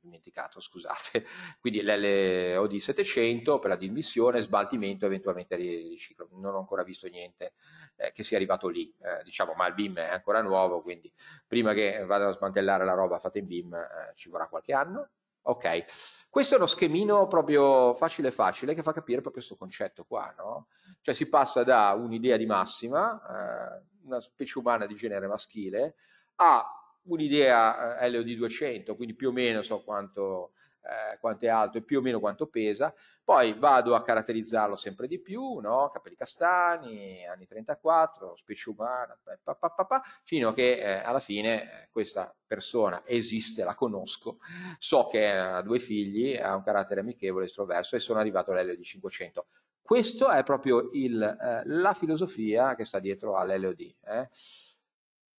dimenticato, scusate, quindi l'LOD 700 per la dimissione, sbaltimento, eventualmente riciclo, non ho ancora visto niente eh, che sia arrivato lì, eh, diciamo, ma il BIM è ancora nuovo, quindi prima che vadano a smantellare la roba fatta in BIM eh, ci vorrà qualche anno. Ok, questo è uno schemino proprio facile facile che fa capire proprio questo concetto qua, no? Cioè si passa da un'idea di massima, eh, una specie umana di genere maschile, a un'idea eh, LOD200, quindi più o meno so quanto, eh, quanto è alto e più o meno quanto pesa, poi vado a caratterizzarlo sempre di più, no? capelli castani, anni 34, specie umana, pa, pa, pa, fino a che eh, alla fine eh, questa persona esiste, la conosco, so che ha due figli, ha un carattere amichevole, estroverso e sono arrivato all'LOD500. Questa è proprio il, eh, la filosofia che sta dietro all'LOD. Eh?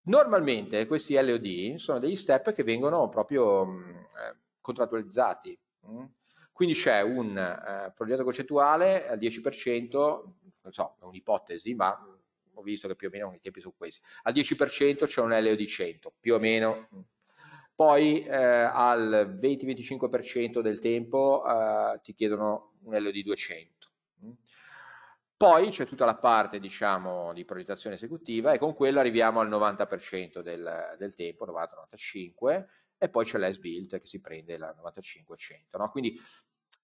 Normalmente questi LOD sono degli step che vengono proprio mm, eh, contrattualizzati, mm. quindi c'è un eh, progetto concettuale al eh, 10%, non so, è un'ipotesi, ma ho visto che più o meno i tempi sono questi, al 10% c'è un LOD 100, più o meno. Poi eh, al 20-25% del tempo eh, ti chiedono un LOD di 200. Poi c'è tutta la parte, diciamo, di progettazione esecutiva e con quella arriviamo al 90% del, del tempo, 90-95, e poi c'è l'es built che si prende la 95-100, no? Quindi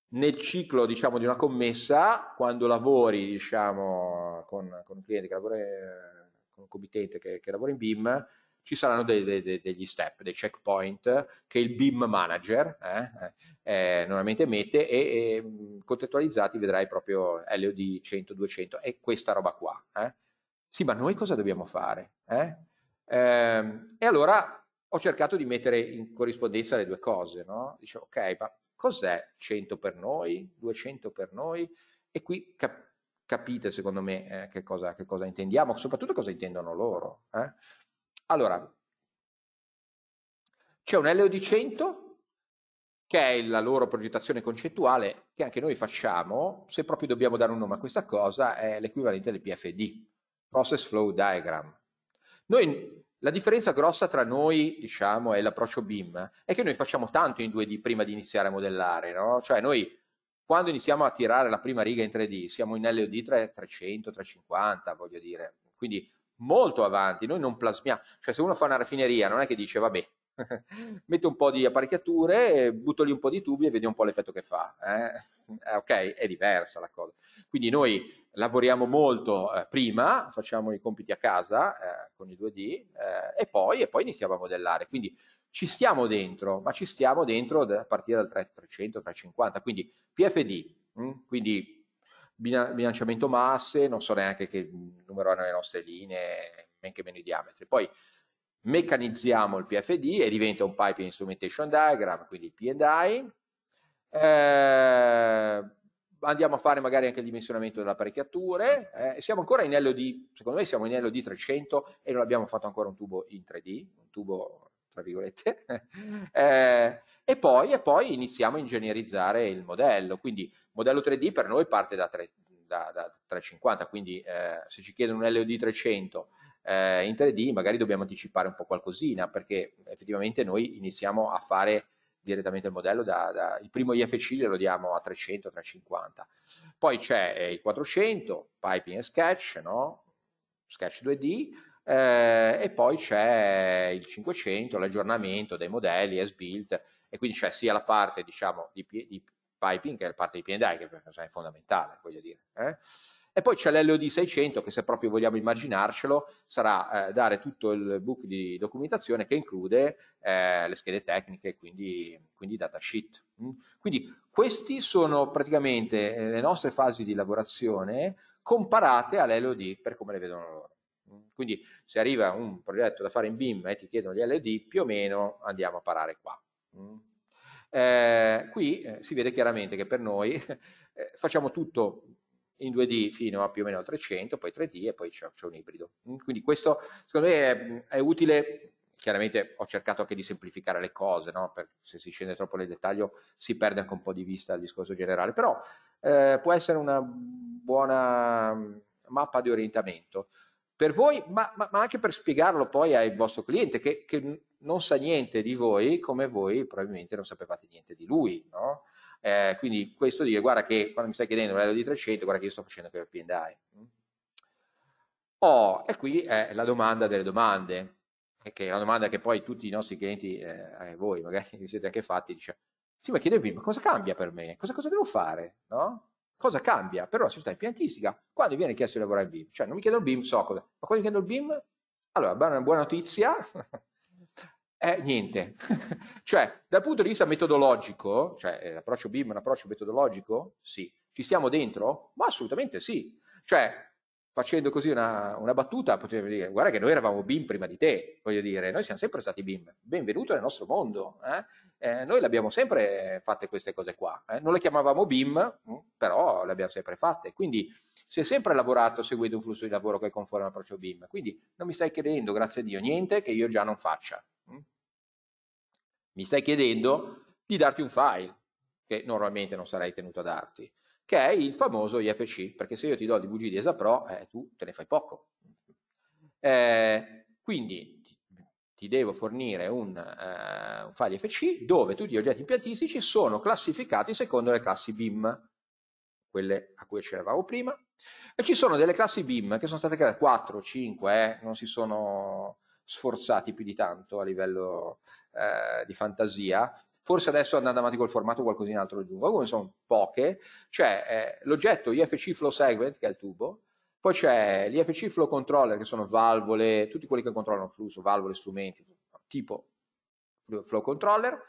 nel ciclo diciamo, di una commessa, quando lavori diciamo, con, con, un cliente che lavora, eh, con un committente che, che lavora in BIM, ci saranno dei, dei, degli step, dei checkpoint che il BIM manager eh, eh, normalmente mette e, e mm, contestualizzati vedrai proprio LOD 100, 200 e questa roba qua. Eh. Sì, ma noi cosa dobbiamo fare? Eh? Ehm, e allora ho cercato di mettere in corrispondenza le due cose, no? Dicevo, ok, ma cos'è 100 per noi, 200 per noi? E qui cap- capite, secondo me, eh, che cosa, che, cosa, intendiamo, soprattutto cosa intendono loro. Eh? Allora, c'è un LO di 100 che è la loro progettazione concettuale che anche noi facciamo, se proprio dobbiamo dare un nome a questa cosa, è l'equivalente del PFD, Process Flow Diagram. Noi, la differenza grossa tra noi, diciamo, e l'approccio BIM è che noi facciamo tanto in 2D prima di iniziare a modellare, no? Cioè noi quando iniziamo a tirare la prima riga in 3D siamo in LOD 300, 350, voglio dire, quindi molto avanti, noi non plasmiamo, cioè se uno fa una raffineria non è che dice vabbè, metto un po' di apparecchiature, butto lì un po' di tubi e vedi un po' l'effetto che fa, eh? eh? ok, è diversa la cosa. Quindi noi lavoriamo molto eh, prima, facciamo i compiti a casa eh, con i 2D eh, e poi, e, poi, iniziamo a modellare, quindi ci stiamo dentro, ma ci stiamo dentro a partire dal 300-350, quindi PFD, mh? Mm? quindi bilanciamento masse, non so neanche che numero hanno le nostre linee, men che meno i diametri. Poi meccanizziamo il PFD e diventa un pipe instrumentation diagram, quindi il P&I. Eh, andiamo a fare magari anche il dimensionamento delle apparecchiature. Eh, siamo ancora in LOD, secondo me siamo in LOD 300 e non abbiamo fatto ancora un tubo in 3D, un tubo tra virgolette, eh, e, poi, e, poi, iniziamo a ingegnerizzare il modello. Quindi il modello 3D per noi parte da, 3, da, da 350, quindi eh, se ci chiedono un LOD 300 eh, in 3D magari dobbiamo anticipare un po' qualcosina perché effettivamente noi iniziamo a fare direttamente il modello da, da, il primo IFC lo diamo a 300 350 poi c'è eh, il 400 piping e sketch no? sketch 2D eh, e poi c'è il 500, l'aggiornamento dei modelli, as built, e quindi c'è sia la parte diciamo di, di piping che la parte di P&I che è fondamentale, voglio dire. Eh? E poi c'è l'LOD 600 che se proprio vogliamo immaginarcelo sarà eh, dare tutto il book di documentazione che include eh, le schede tecniche, quindi, quindi datasheet. Mm? Quindi queste sono praticamente eh, le nostre fasi di lavorazione comparate all'LOD per come le vedono loro. Mm. Quindi se arriva un progetto da fare in BIM e ti chiedono gli LED, più o meno andiamo a parare qua. Mm. Eh, qui eh, si vede chiaramente che per noi eh, facciamo tutto in 2D fino a più o meno 300, poi 3D e poi c'è, un ibrido. Mm. Quindi questo secondo me è, è, utile, chiaramente ho cercato anche di semplificare le cose, no? Perché se si scende troppo nel dettaglio si perde anche un po' di vista il discorso generale, però eh, può essere una buona mappa di orientamento per voi, ma, ma, ma anche per spiegarlo poi al vostro cliente che, che, non sa niente di voi come voi probabilmente non sapevate niente di lui, no? eh, quindi questo dire, guarda che quando mi stai chiedendo un livello di 300, guarda che io sto facendo per P&I. Mm? Oh, e qui è la domanda delle domande, che è la domanda che poi tutti i nostri clienti, eh, voi magari vi siete anche fatti, dice, sì ma chiedevi, ma cosa cambia per me? Cosa, cosa devo fare? No? cosa cambia però la società impiantistica quando viene chiesto di lavorare il BIM? Cioè non mi chiedo il BIM, so cosa, ma quando mi chiedo il BIM, allora buona, buona notizia è eh, niente. cioè dal punto di vista metodologico, cioè eh, l'approccio BIM è un approccio metodologico? Sì. Ci stiamo dentro? Ma assolutamente sì. Cioè facendo così una, una battuta, potevi dire guarda che noi eravamo BIM prima di te, voglio dire, noi siamo sempre stati BIM, benvenuto nel nostro mondo, eh? Eh, noi le abbiamo sempre fatte queste cose qua, eh? non le chiamavamo BIM, mm, però le abbiamo sempre fatte, quindi si è sempre lavorato seguendo un flusso di lavoro che è conforme all'approccio BIM, quindi non mi stai chiedendo, grazie a Dio, niente che io già non faccia, mm? mi stai chiedendo di darti un file che normalmente non sarei tenuto a darti che è il famoso IFC, perché se io ti do di bugie di Esapro, eh, tu te ne fai poco. Eh, quindi ti, ti, devo fornire un, eh, un file IFC dove tutti gli oggetti impiantistici sono classificati secondo le classi BIM, quelle a cui accennavamo prima, e ci sono delle classi BIM che sono state create 4, 5, eh, non si sono sforzati più di tanto a livello eh, di fantasia forse adesso andando avanti col formato qualcosina altro aggiungo, come sono poche, c'è eh, l'oggetto IFC Flow Segment, che è il tubo, poi c'è l'IFC Flow Controller, che sono valvole, tutti quelli che controllano flusso, valvole, strumenti, tipo Flow Controller,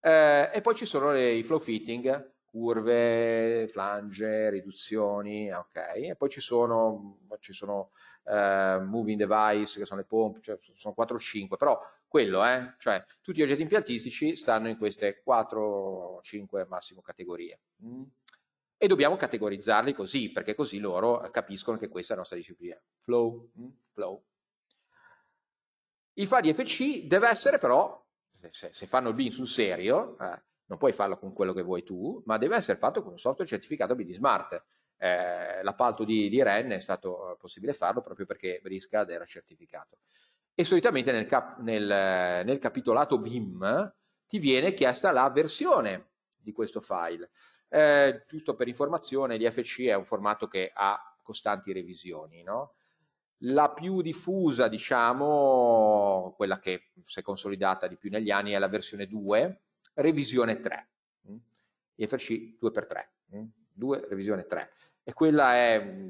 eh, e poi ci sono le, i Flow Fitting, curve, flange, riduzioni, ah, ok, e poi ci sono, ci sono eh, moving device che sono le pompe, cioè sono 4 o 5, però quello, eh? cioè tutti gli oggetti impiantistici stanno in queste 4, 5 massimo categorie. Mm. E dobbiamo categorizzarli così, perché così loro capiscono che questa è la nostra disciplina. Flow, mm, flow. Il fa di FC deve essere però, se, se fanno il BIM sul serio, eh, non puoi farlo con quello che vuoi tu, ma deve essere fatto con un software certificato BD Smart. Eh, l'appalto di, di Rennes è stato possibile farlo proprio perché Briscad era certificato e solitamente nel, cap- nel, nel capitolato BIM ti viene chiesta la versione di questo file. Eh, giusto per informazione, l'IFC è un formato che ha costanti revisioni, no? La più diffusa, diciamo, quella che si è consolidata di più negli anni è la versione 2, revisione 3. IFC 2x3, 2, revisione 3. E quella è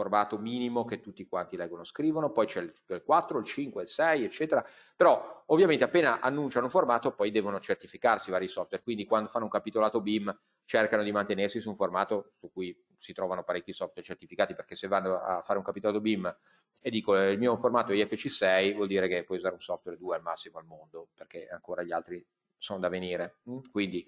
formato minimo che tutti quanti leggono scrivono, poi c'è il 4, il 5, il 6, eccetera. Però ovviamente appena annunciano un formato poi devono certificarsi vari software, quindi quando fanno un capitolato BIM cercano di mantenersi su un formato su cui si trovano parecchi software certificati, perché se vanno a fare un capitolato BIM e dico eh, il mio formato è IFC6 vuol dire che puoi usare un software 2 al massimo al mondo, perché ancora gli altri sono da venire. Mm? Quindi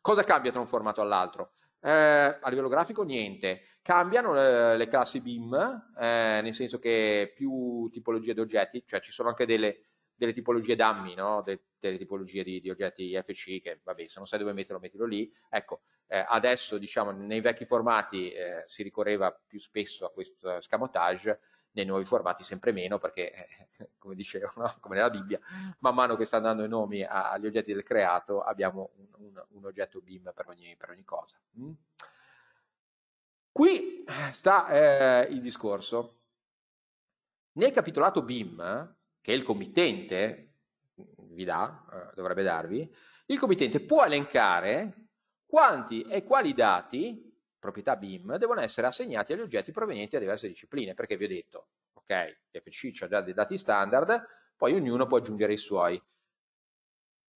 cosa cambia tra un formato all'altro? Eh, a livello grafico niente, cambiano le, eh, le classi BIM, eh, nel senso che più tipologie di oggetti, cioè ci sono anche delle, delle tipologie d'ammi, no? De, delle tipologie di, di, oggetti FC che vabbè, se non sai dove metterlo, mettilo lì. Ecco, eh, adesso diciamo nei vecchi formati eh, si ricorreva più spesso a questo scamotage, nei nuovi formati sempre meno perché, eh, come dicevo, no? come nella Bibbia, man mano che sta dando i nomi agli oggetti del creato abbiamo un, un, un oggetto BIM per ogni, per ogni cosa. Mm. Qui eh, sta eh, il discorso. Nel capitolato BIM, che il committente mm, vi dà, eh, dovrebbe darvi, il committente può elencare quanti e quali dati proprietà BIM devono essere assegnati agli oggetti provenienti da diverse discipline, perché vi ho detto, ok, TFC ha già dei dati standard, poi ognuno può aggiungere i suoi.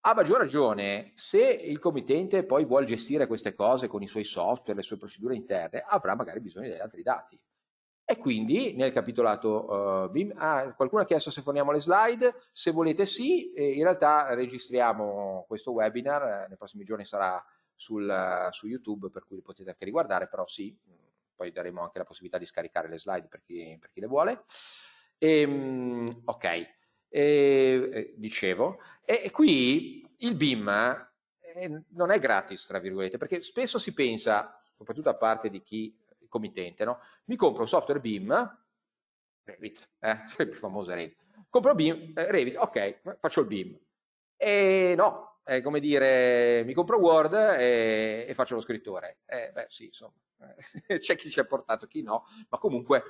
A maggior ragione, se il committente poi vuole gestire queste cose con i suoi software, le sue procedure interne, avrà magari bisogno di altri dati. E quindi nel capitolato uh, eh, BIM, ah, qualcuno ha chiesto se forniamo le slide, se volete sì, eh, in realtà registriamo questo webinar, eh, nei prossimi giorni sarà sul, eh, su YouTube, per cui li potete anche riguardare, però sì, poi daremo anche la possibilità di scaricare le slide per chi, per chi le vuole. E, ehm, ok, e, eh, dicevo, e, e qui il BIM eh, non è gratis, tra virgolette, perché spesso si pensa, soprattutto da parte di chi è committente, no? mi compro un software BIM, Revit, eh, il famoso Revit, compro BIM, eh, Revit, ok, faccio il BIM. E no, eh, come dire, mi compro Word e, eh, e faccio lo scrittore. Eh, beh, sì, insomma, eh, c'è chi ci ha portato, chi no, ma comunque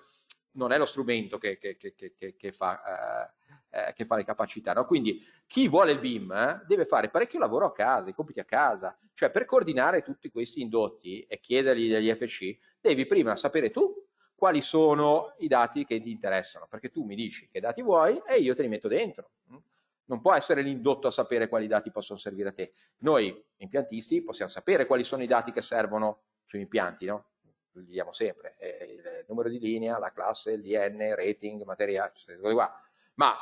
non è lo strumento che, che, che, che fa, eh, eh fa, le capacità. No? Quindi chi vuole il BIM deve fare parecchio lavoro a casa, i compiti a casa, cioè per coordinare tutti questi indotti e chiedergli degli FC, devi prima sapere tu quali sono i dati che ti interessano, perché tu mi dici che dati vuoi e io te li metto dentro. Mm? non può essere l'indotto a sapere quali dati possono servire a te. Noi impiantisti possiamo sapere quali sono i dati che servono sui impianti, no? Li diamo sempre, eh, il numero di linea, la classe, il DN, rating, materiale, queste cose qua. Ma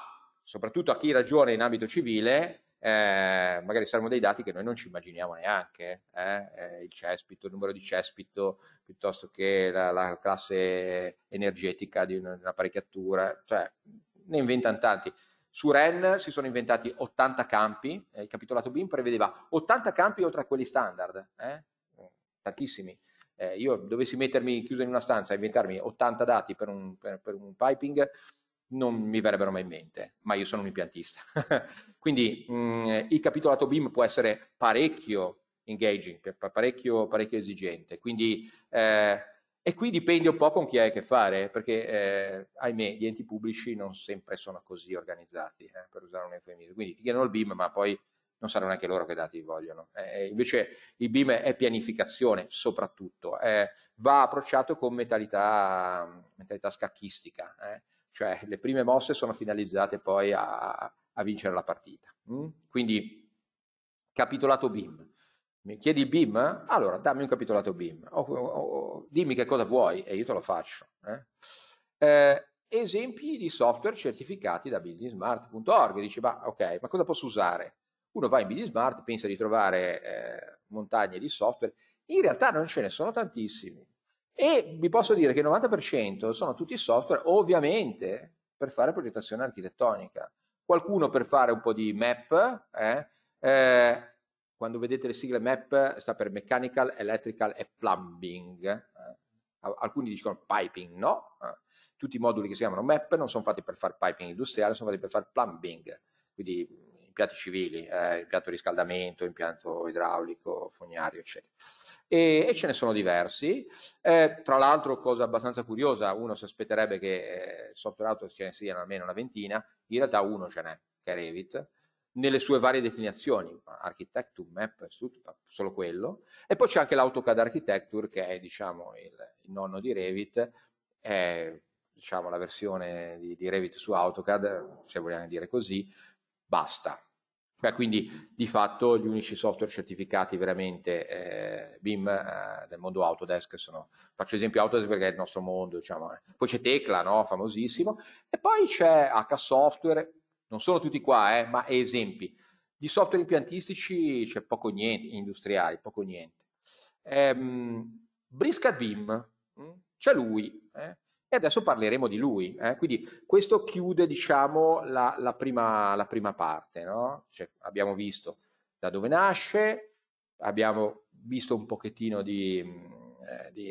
soprattutto a chi ragiona in ambito civile, eh, magari servono dei dati che noi non ci immaginiamo neanche, eh? Eh, il cespito, il numero di cespito, piuttosto che la, la classe energetica di un'apparecchiatura, cioè ne inventano tanti. Su REN si sono inventati 80 campi, eh, il capitolato BIM prevedeva 80 campi oltre a quelli standard, eh? tantissimi. Eh, io dovessi mettermi chiuso in una stanza e inventarmi 80 dati per un, per, per un, piping, non mi verrebbero mai in mente, ma io sono un impiantista. Quindi mh, mm, il capitolato BIM può essere parecchio engaging, parecchio, parecchio esigente. Quindi eh, e qui dipende un po' con chi hai a che fare, perché eh, ahimè gli enti pubblici non sempre sono così organizzati, eh, per usare un eufemismo. Quindi ti chiedono il BIM, ma poi non saranno neanche loro che dati vogliono. Eh, eh invece il BIM è pianificazione soprattutto, eh, va approcciato con mentalità, mentalità scacchistica, eh. cioè le prime mosse sono finalizzate poi a, a vincere la partita. Mm? Quindi capitolato BIM. Mi chiedi il BIM? Allora dammi un capitolato BIM, o, o, o, dimmi che cosa vuoi e io te lo faccio. Eh? Eh, esempi di software certificati da buildingsmart.org. Dici, ma ok, ma cosa posso usare? Uno va in Building Smart, pensa di trovare eh, montagne di software, in realtà non ce ne sono tantissimi. E vi posso dire che il 90% sono tutti software, ovviamente, per fare progettazione architettonica. Qualcuno per fare un po' di map, eh, eh, quando vedete le sigle MEP sta per Mechanical, Electrical e Plumbing. Eh. alcuni dicono piping, no? Eh. tutti i moduli che si chiamano MEP non sono fatti per fare piping industriale, sono fatti per fare plumbing, quindi impianti civili, eh, impianto riscaldamento, impianto idraulico, fognario, eccetera. E, e ce ne sono diversi. Eh, tra l'altro, cosa abbastanza curiosa, uno si aspetterebbe che eh, software auto ce ne siano almeno una ventina, in realtà uno ce n'è, che è Revit, nelle sue varie declinazioni, architecture, eh, mapper, solo quello, e poi c'è anche l'AutoCAD Architecture che è diciamo, il, il, nonno di Revit, è diciamo, la versione di, di, Revit su AutoCAD, se vogliamo dire così, basta. Cioè, quindi di fatto gli unici software certificati veramente eh, BIM eh, del mondo Autodesk sono, faccio esempio Autodesk perché è il nostro mondo, diciamo, eh. poi c'è Tecla, no? famosissimo, e poi c'è H Software, non sono tutti qua, eh, ma esempi. Di software impiantistici c'è poco niente, industriali, poco niente. Ehm, Briscat Beam, mm, c'è lui, eh? e adesso parleremo di lui. Eh? Quindi questo chiude, diciamo, la, la, prima, la prima, parte, no? cioè, abbiamo visto da dove nasce, abbiamo visto un pochettino di, mm, eh, di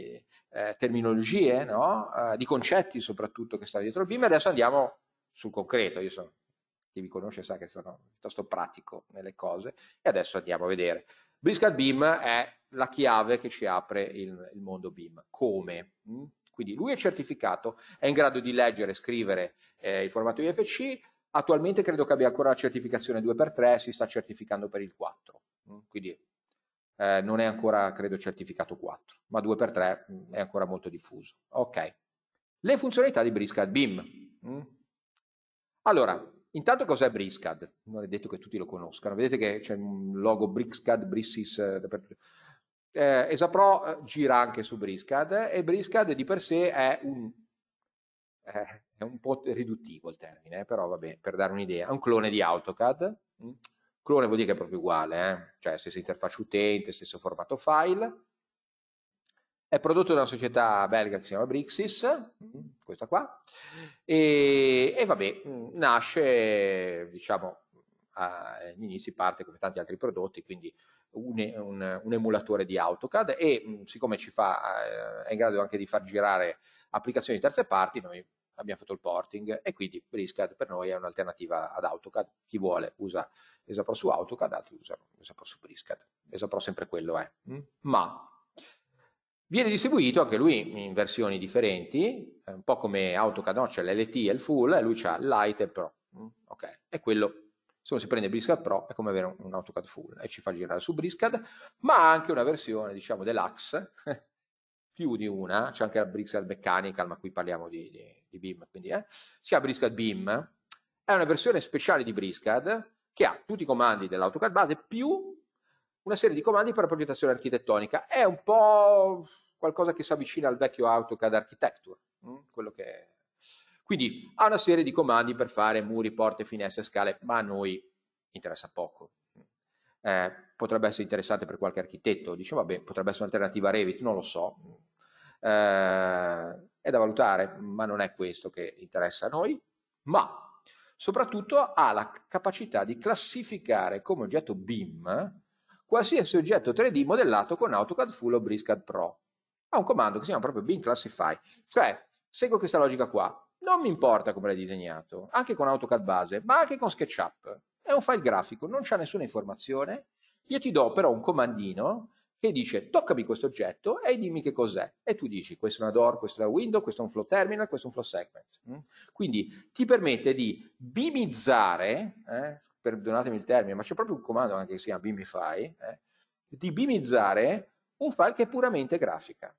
eh, terminologie, no? Eh, di concetti soprattutto che stanno dietro il BIM, e adesso andiamo sul concreto. Io sono chi mi conosce sa che sono piuttosto pratico nelle cose e adesso andiamo a vedere. Briscat Beam è la chiave che ci apre il, il mondo BIM. Come? Mm? Quindi lui è certificato, è in grado di leggere e scrivere eh, il formato IFC, attualmente credo che abbia ancora la certificazione 2x3, si sta certificando per il 4, mm? quindi eh, non è ancora, credo, certificato 4, ma 2x3 mm, è ancora molto diffuso. Ok. Le funzionalità di Briscat Beam. Allora, Intanto cos'è Briscad? Non è detto che tutti lo conoscano, vedete che c'è un logo Briscad, Brissis, eh, dappertutto. Eh, Esapro eh, gira anche su Briscad e Briscad di per sé è un, eh, è un po' riduttivo il termine, eh, però vabbè, per dare un'idea, è un clone di AutoCAD. Mm? Clone vuol dire che è proprio uguale, eh? cioè stessa interfaccia utente, stesso formato file, è prodotto da una società belga che si chiama Brixis, mm. questa qua, e, e vabbè, nasce, diciamo, agli inizi parte come tanti altri prodotti, quindi un, un, un emulatore di AutoCAD e mm, siccome ci fa, eh, è in grado anche di far girare applicazioni di terze parti, noi abbiamo fatto il porting e quindi Briscad per noi è un'alternativa ad AutoCAD. Chi vuole usa EsaPro su AutoCAD, altri usano EsaPro su Briscad. EsaPro sempre quello è. Mm. Ma Viene distribuito anche lui in versioni differenti, eh, un po' come AutoCAD, no? c'è cioè l'LT e il Full, lui c'ha Light e Pro. Mm, ok, è quello se uno si prende Briscad Pro è come avere un AutoCAD full e ci fa girare su Briscad, ma anche una versione, diciamo, deluxe, più di una, c'è anche la Briscad Mechanical, ma qui parliamo di, di, di BIM, quindi eh. si chiama Briscad BIM, è una versione speciale di Briscad che ha tutti i comandi dell'AutoCAD base più una serie di comandi per la progettazione architettonica. È un po' qualcosa che si avvicina al vecchio AutoCAD Architecture, mm, quello che è. Quindi ha una serie di comandi per fare muri, porte, finestre, scale, ma a noi interessa poco. Eh, potrebbe essere interessante per qualche architetto, dice vabbè, potrebbe essere un'alternativa a Revit, non lo so. Eh, è da valutare, ma non è questo che interessa a noi. Ma soprattutto ha la capacità di classificare come oggetto BIM qualsiasi oggetto 3D modellato con AutoCAD Full o BricsCAD Pro. Ha un comando che si chiama proprio bin classify, cioè seguo questa logica qua. Non mi importa come l'hai disegnato, anche con AutoCAD base, ma anche con SketchUp. È un file grafico, non c'è nessuna informazione. Io ti do però un comandino che dice toccami questo oggetto e dimmi che cos'è. E tu dici questo è una door, questo è una window, questo è un flow terminal, questo è un flow segment. Mm? Quindi ti permette di bimizzare, eh, perdonatemi il termine, ma c'è proprio un comando anche che si chiama bimify, eh, di bimizzare un file che è puramente grafica.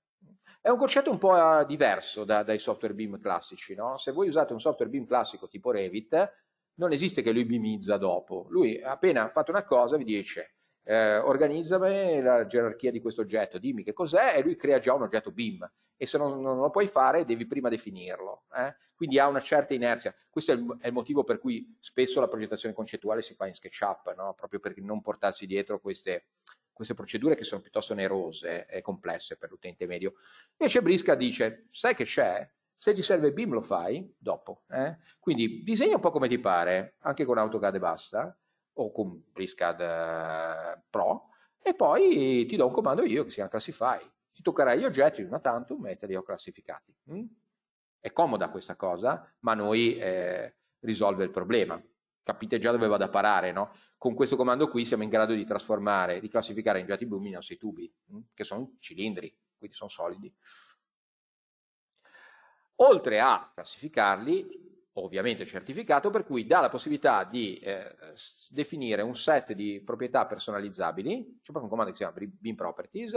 È un concetto un po' eh, diverso da, dai software BIM classici, no? Se voi usate un software BIM classico tipo Revit, non esiste che lui bimizza dopo. Lui appena fatto una cosa vi dice eh, organizzami la gerarchia di questo oggetto, dimmi che cos'è e lui crea già un oggetto BIM e se non, non lo puoi fare devi prima definirlo, eh? quindi ha una certa inerzia, questo è il, è il, motivo per cui spesso la progettazione concettuale si fa in SketchUp, no? proprio per non portarsi dietro queste, queste procedure che sono piuttosto onerose e complesse per l'utente medio. Invece Brisca dice, sai che c'è? Se ti serve BIM lo fai dopo. Eh? Quindi disegna un po' come ti pare, anche con AutoCAD e basta, o con BlizzCAD Pro e poi ti do un comando io che si chiama Classify. Ti toccherai gli oggetti una tantum e te li ho classificati. Mm? È comoda questa cosa, ma noi eh, risolve il problema. Capite già dove vado a parare, no? Con questo comando qui siamo in grado di trasformare, di classificare in oggetti bumini i nostri tubi, mm? che sono cilindri, quindi sono solidi. Oltre a classificarli, ovviamente certificato, per cui dà la possibilità di eh, definire un set di proprietà personalizzabili, c'è cioè proprio un comando che si chiama bin properties,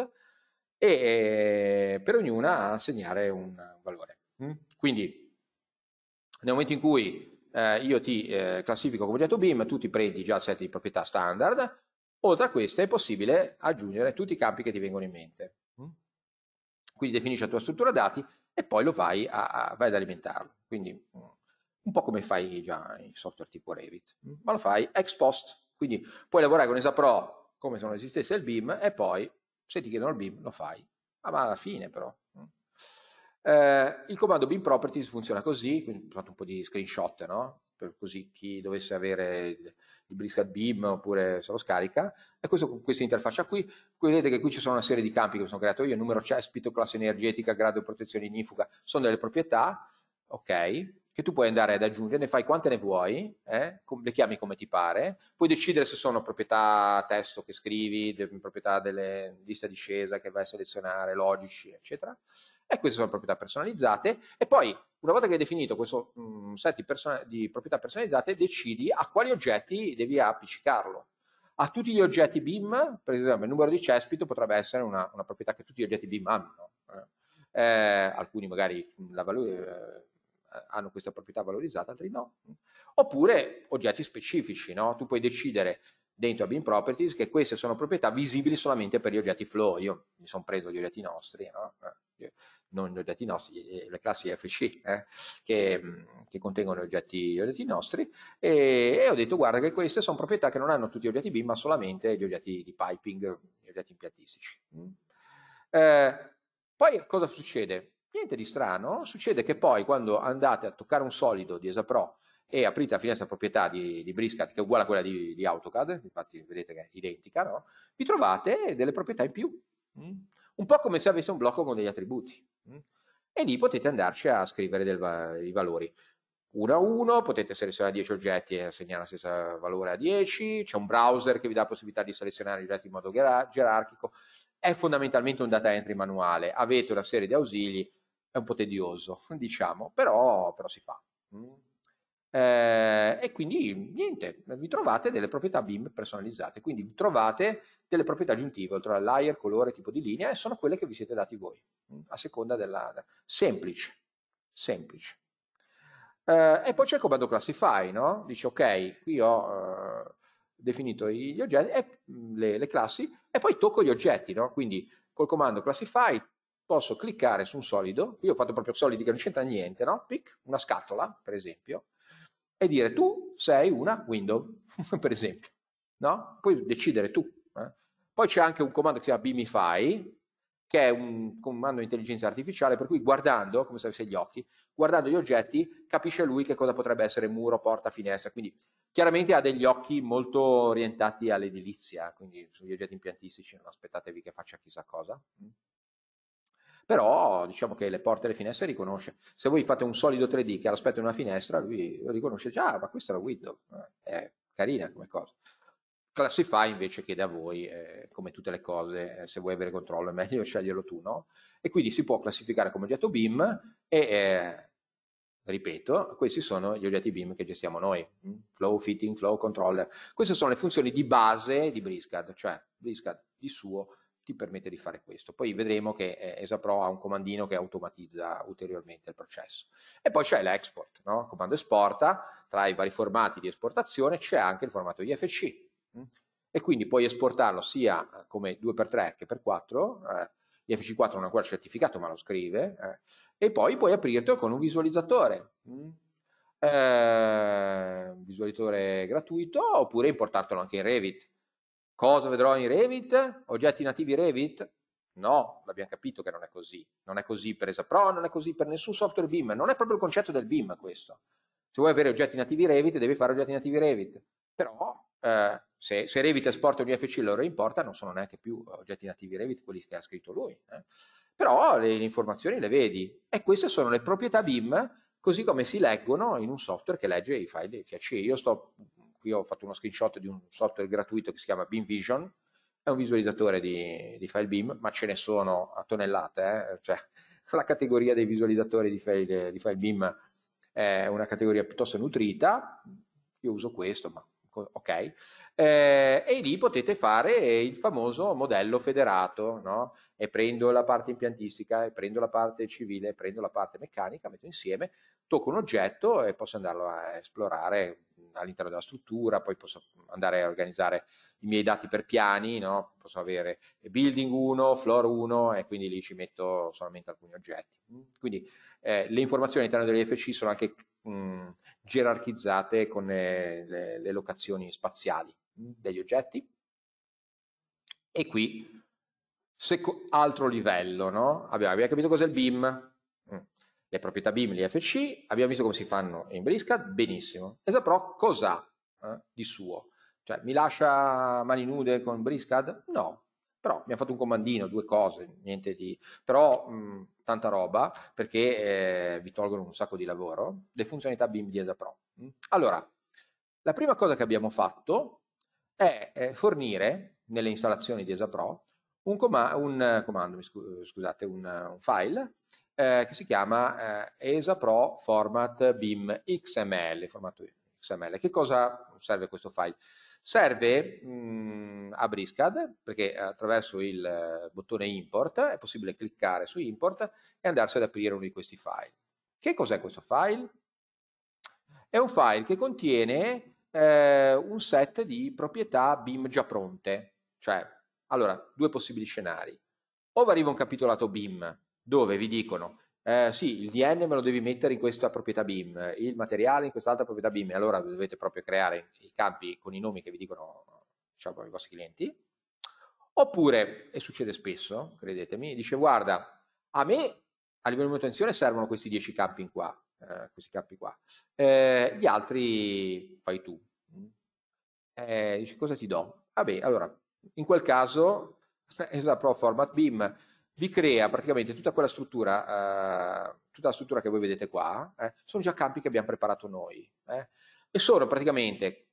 e eh, per ognuna assegnare un valore. Mm? Quindi nel momento in cui eh, io ti eh, classifico come oggetto BIM, tu ti prendi già il set di proprietà standard, oltre a queste è possibile aggiungere tutti i campi che ti vengono in mente. Mm? Quindi definisci la tua struttura dati e poi lo vai, a, a, vai ad alimentarlo. Quindi mm, un po' come fai già in software tipo Revit, ma lo fai ex post, quindi puoi lavorare con ESA Pro come se non esistesse il BIM e poi se ti chiedono il BIM lo fai, ah, ma alla fine però. Eh, il comando BIM Properties funziona così, quindi ho fatto un po' di screenshot, no? per così chi dovesse avere il, il brisket BIM oppure se lo scarica, e questo, con questa interfaccia qui, vedete che qui ci sono una serie di campi che mi sono creato io, numero cespito, classe energetica, grado di protezione ignifuga, sono delle proprietà, ok, che tu puoi andare ad aggiungere, ne fai quante ne vuoi, eh? le chiami come ti pare, puoi decidere se sono proprietà testo che scrivi, de proprietà delle liste di scesa che vai a selezionare, logici, eccetera. E queste sono proprietà personalizzate. E poi, una volta che hai definito questo mh, mm, set di, di proprietà personalizzate, decidi a quali oggetti devi appiccicarlo a tutti gli oggetti BIM, per esempio il numero di cespito potrebbe essere una, una proprietà che tutti gli oggetti BIM hanno. Eh. eh, alcuni magari mm, la valuta, eh, eh, hanno questa proprietà valorizzata, altri no. Oppure oggetti specifici, no? tu puoi decidere dentro a BIM Properties che queste sono proprietà visibili solamente per gli oggetti flow. Io mi sono preso gli oggetti nostri, no? Eh, non gli oggetti nostri, eh, le classi FC eh? che, che, contengono gli oggetti, gli oggetti nostri e, e, ho detto guarda che queste sono proprietà che non hanno tutti gli oggetti BIM ma solamente gli oggetti di piping, gli oggetti impiattistici. Mm. Eh, poi cosa succede? Niente di strano, succede che poi quando andate a toccare un solido di Esapro e aprite la finestra proprietà di, di Briscat, che è uguale a quella di, di, AutoCAD, infatti vedete che è identica, no? vi trovate delle proprietà in più, mm? un po' come se avesse un blocco con degli attributi. Mm? E lì potete andarci a scrivere del, i valori. 1 a 1, potete selezionare 10 oggetti e assegnare la stessa valore a 10, c'è un browser che vi dà la possibilità di selezionare i oggetti in modo gerarchico, è fondamentalmente un data entry manuale, avete una serie di ausili è un po' tedioso, diciamo, però, però si fa. Mm. Eh, e quindi niente, vi trovate delle proprietà BIM personalizzate, quindi trovate delle proprietà aggiuntive oltre al layer, colore, tipo di linea e sono quelle che vi siete dati voi mm, a seconda della semplice, semplice. Eh, e poi c'è il comando classify, no? Dici ok, qui ho eh, definito gli oggetti, mm, le, le, classi e poi tocco gli oggetti, no? Quindi col comando classify posso cliccare su un solido, qui ho fatto proprio solidi che non c'entra niente, no? Pic, una scatola, per esempio, e dire tu sei una window, per esempio, no? Puoi decidere tu. Eh? Poi c'è anche un comando che si chiama Beamify, che è un comando di intelligenza artificiale, per cui guardando, come se avesse gli occhi, guardando gli oggetti, capisce lui che cosa potrebbe essere muro, porta, finestra, quindi chiaramente ha degli occhi molto orientati all'edilizia, quindi sugli oggetti impiantistici non aspettatevi che faccia chissà cosa. Mm però diciamo che le porte e le finestre riconosce. Se voi fate un solido 3D che ha l'aspetto di una finestra, lui riconosce già, ah, ma questa è la window, eh, è carina come cosa. Classify invece chiede a voi, eh, come tutte le cose, eh, se vuoi avere controllo è meglio sceglierlo tu, no? E quindi si può classificare come oggetto BIM e, eh, ripeto, questi sono gli oggetti BIM che gestiamo noi, mm? flow, fitting, flow, controller. Queste sono le funzioni di base di BriSCAD, cioè BriSCAD di suo ti permette di fare questo. Poi vedremo che eh, ESAPRO ha un comandino che automatizza ulteriormente il processo. E poi c'è l'export, no? comando esporta, tra i vari formati di esportazione c'è anche il formato IFC. Mh? Mm? E quindi puoi esportarlo sia eh, come 2x3 che per 4 eh, IFC4 non è ancora certificato ma lo scrive, eh, e poi puoi aprirtelo con un visualizzatore. Mh? Mm? Eh, visualizzatore gratuito oppure importartelo anche in Revit Cosa vedrò in Revit? Oggetti nativi Revit? No, l'abbiamo capito che non è così. Non è così per EsaPro, non è così per nessun software BIM. Non è proprio il concetto del BIM questo. Se vuoi avere oggetti nativi Revit, devi fare oggetti nativi Revit. Però eh, se, se, Revit esporta un IFC lo importa, non sono neanche più oggetti nativi Revit quelli che ha scritto lui. Eh. Però le, le informazioni le vedi. E queste sono le proprietà BIM così come si leggono in un software che legge i file FAC. Io sto qui ho fatto uno screenshot di un software gratuito che si chiama Beam Vision, è un visualizzatore di, di file Beam, ma ce ne sono a tonnellate, eh? cioè la categoria dei visualizzatori di file, di file Beam è una categoria piuttosto nutrita, io uso questo, ma ok? Eh, e lì potete fare il famoso modello federato, no? E prendo la parte impiantistica, e prendo la parte civile, prendo la parte meccanica, metto insieme, tocco un oggetto e posso andarlo a esplorare all'interno della struttura, poi posso andare a organizzare i miei dati per piani, no? posso avere building 1, floor 1 e quindi lì ci metto solamente alcuni oggetti. Mm. Quindi eh, le informazioni all'interno dell'IFC sono anche mh, mm, gerarchizzate con le, eh, le, le locazioni spaziali mm, degli oggetti. E qui, altro livello, no? Abbiamo, abbiamo capito cos'è il BIM, le proprietà BIM, gli FC, abbiamo visto come si fanno in Briscat, benissimo. Esaproc cos'ha eh, di suo? Cioè, mi lascia mani nude con Briscad? No, però mi ha fatto un comandino, due cose, niente di... però mh, mm, tanta roba, perché eh, vi tolgono un sacco di lavoro, le funzionalità BIM di Esapro. Mm. Allora, la prima cosa che abbiamo fatto è eh, fornire, nelle installazioni di Esapro, un, com un, eh, comando, scusate, un, eh, un file eh, che si chiama eh, ESA Pro Format BIM XML, formato XML. Che cosa serve questo file? Serve mh, mm, a Briscad perché attraverso il eh, bottone import è possibile cliccare su import e andarsi ad aprire uno di questi file. Che cos'è questo file? È un file che contiene eh, un set di proprietà BIM già pronte, cioè allora due possibili scenari. O vi arriva un capitolato BIM dove vi dicono eh, sì, il DN me lo devi mettere in questa proprietà BIM, il materiale in quest'altra proprietà BIM, e allora dovete proprio creare i campi con i nomi che vi dicono diciamo, i vostri clienti. Oppure, e succede spesso, credetemi, dice guarda, a me a livello di manutenzione servono questi 10 campi qua, eh, questi campi qua, eh, gli altri fai tu. Eh, dice cosa ti do? Vabbè, allora, in quel caso, esula Pro Format BIM, vi crea praticamente tutta quella struttura, eh, tutta la struttura che voi vedete qua, eh, sono già campi che abbiamo preparato noi eh, e sono praticamente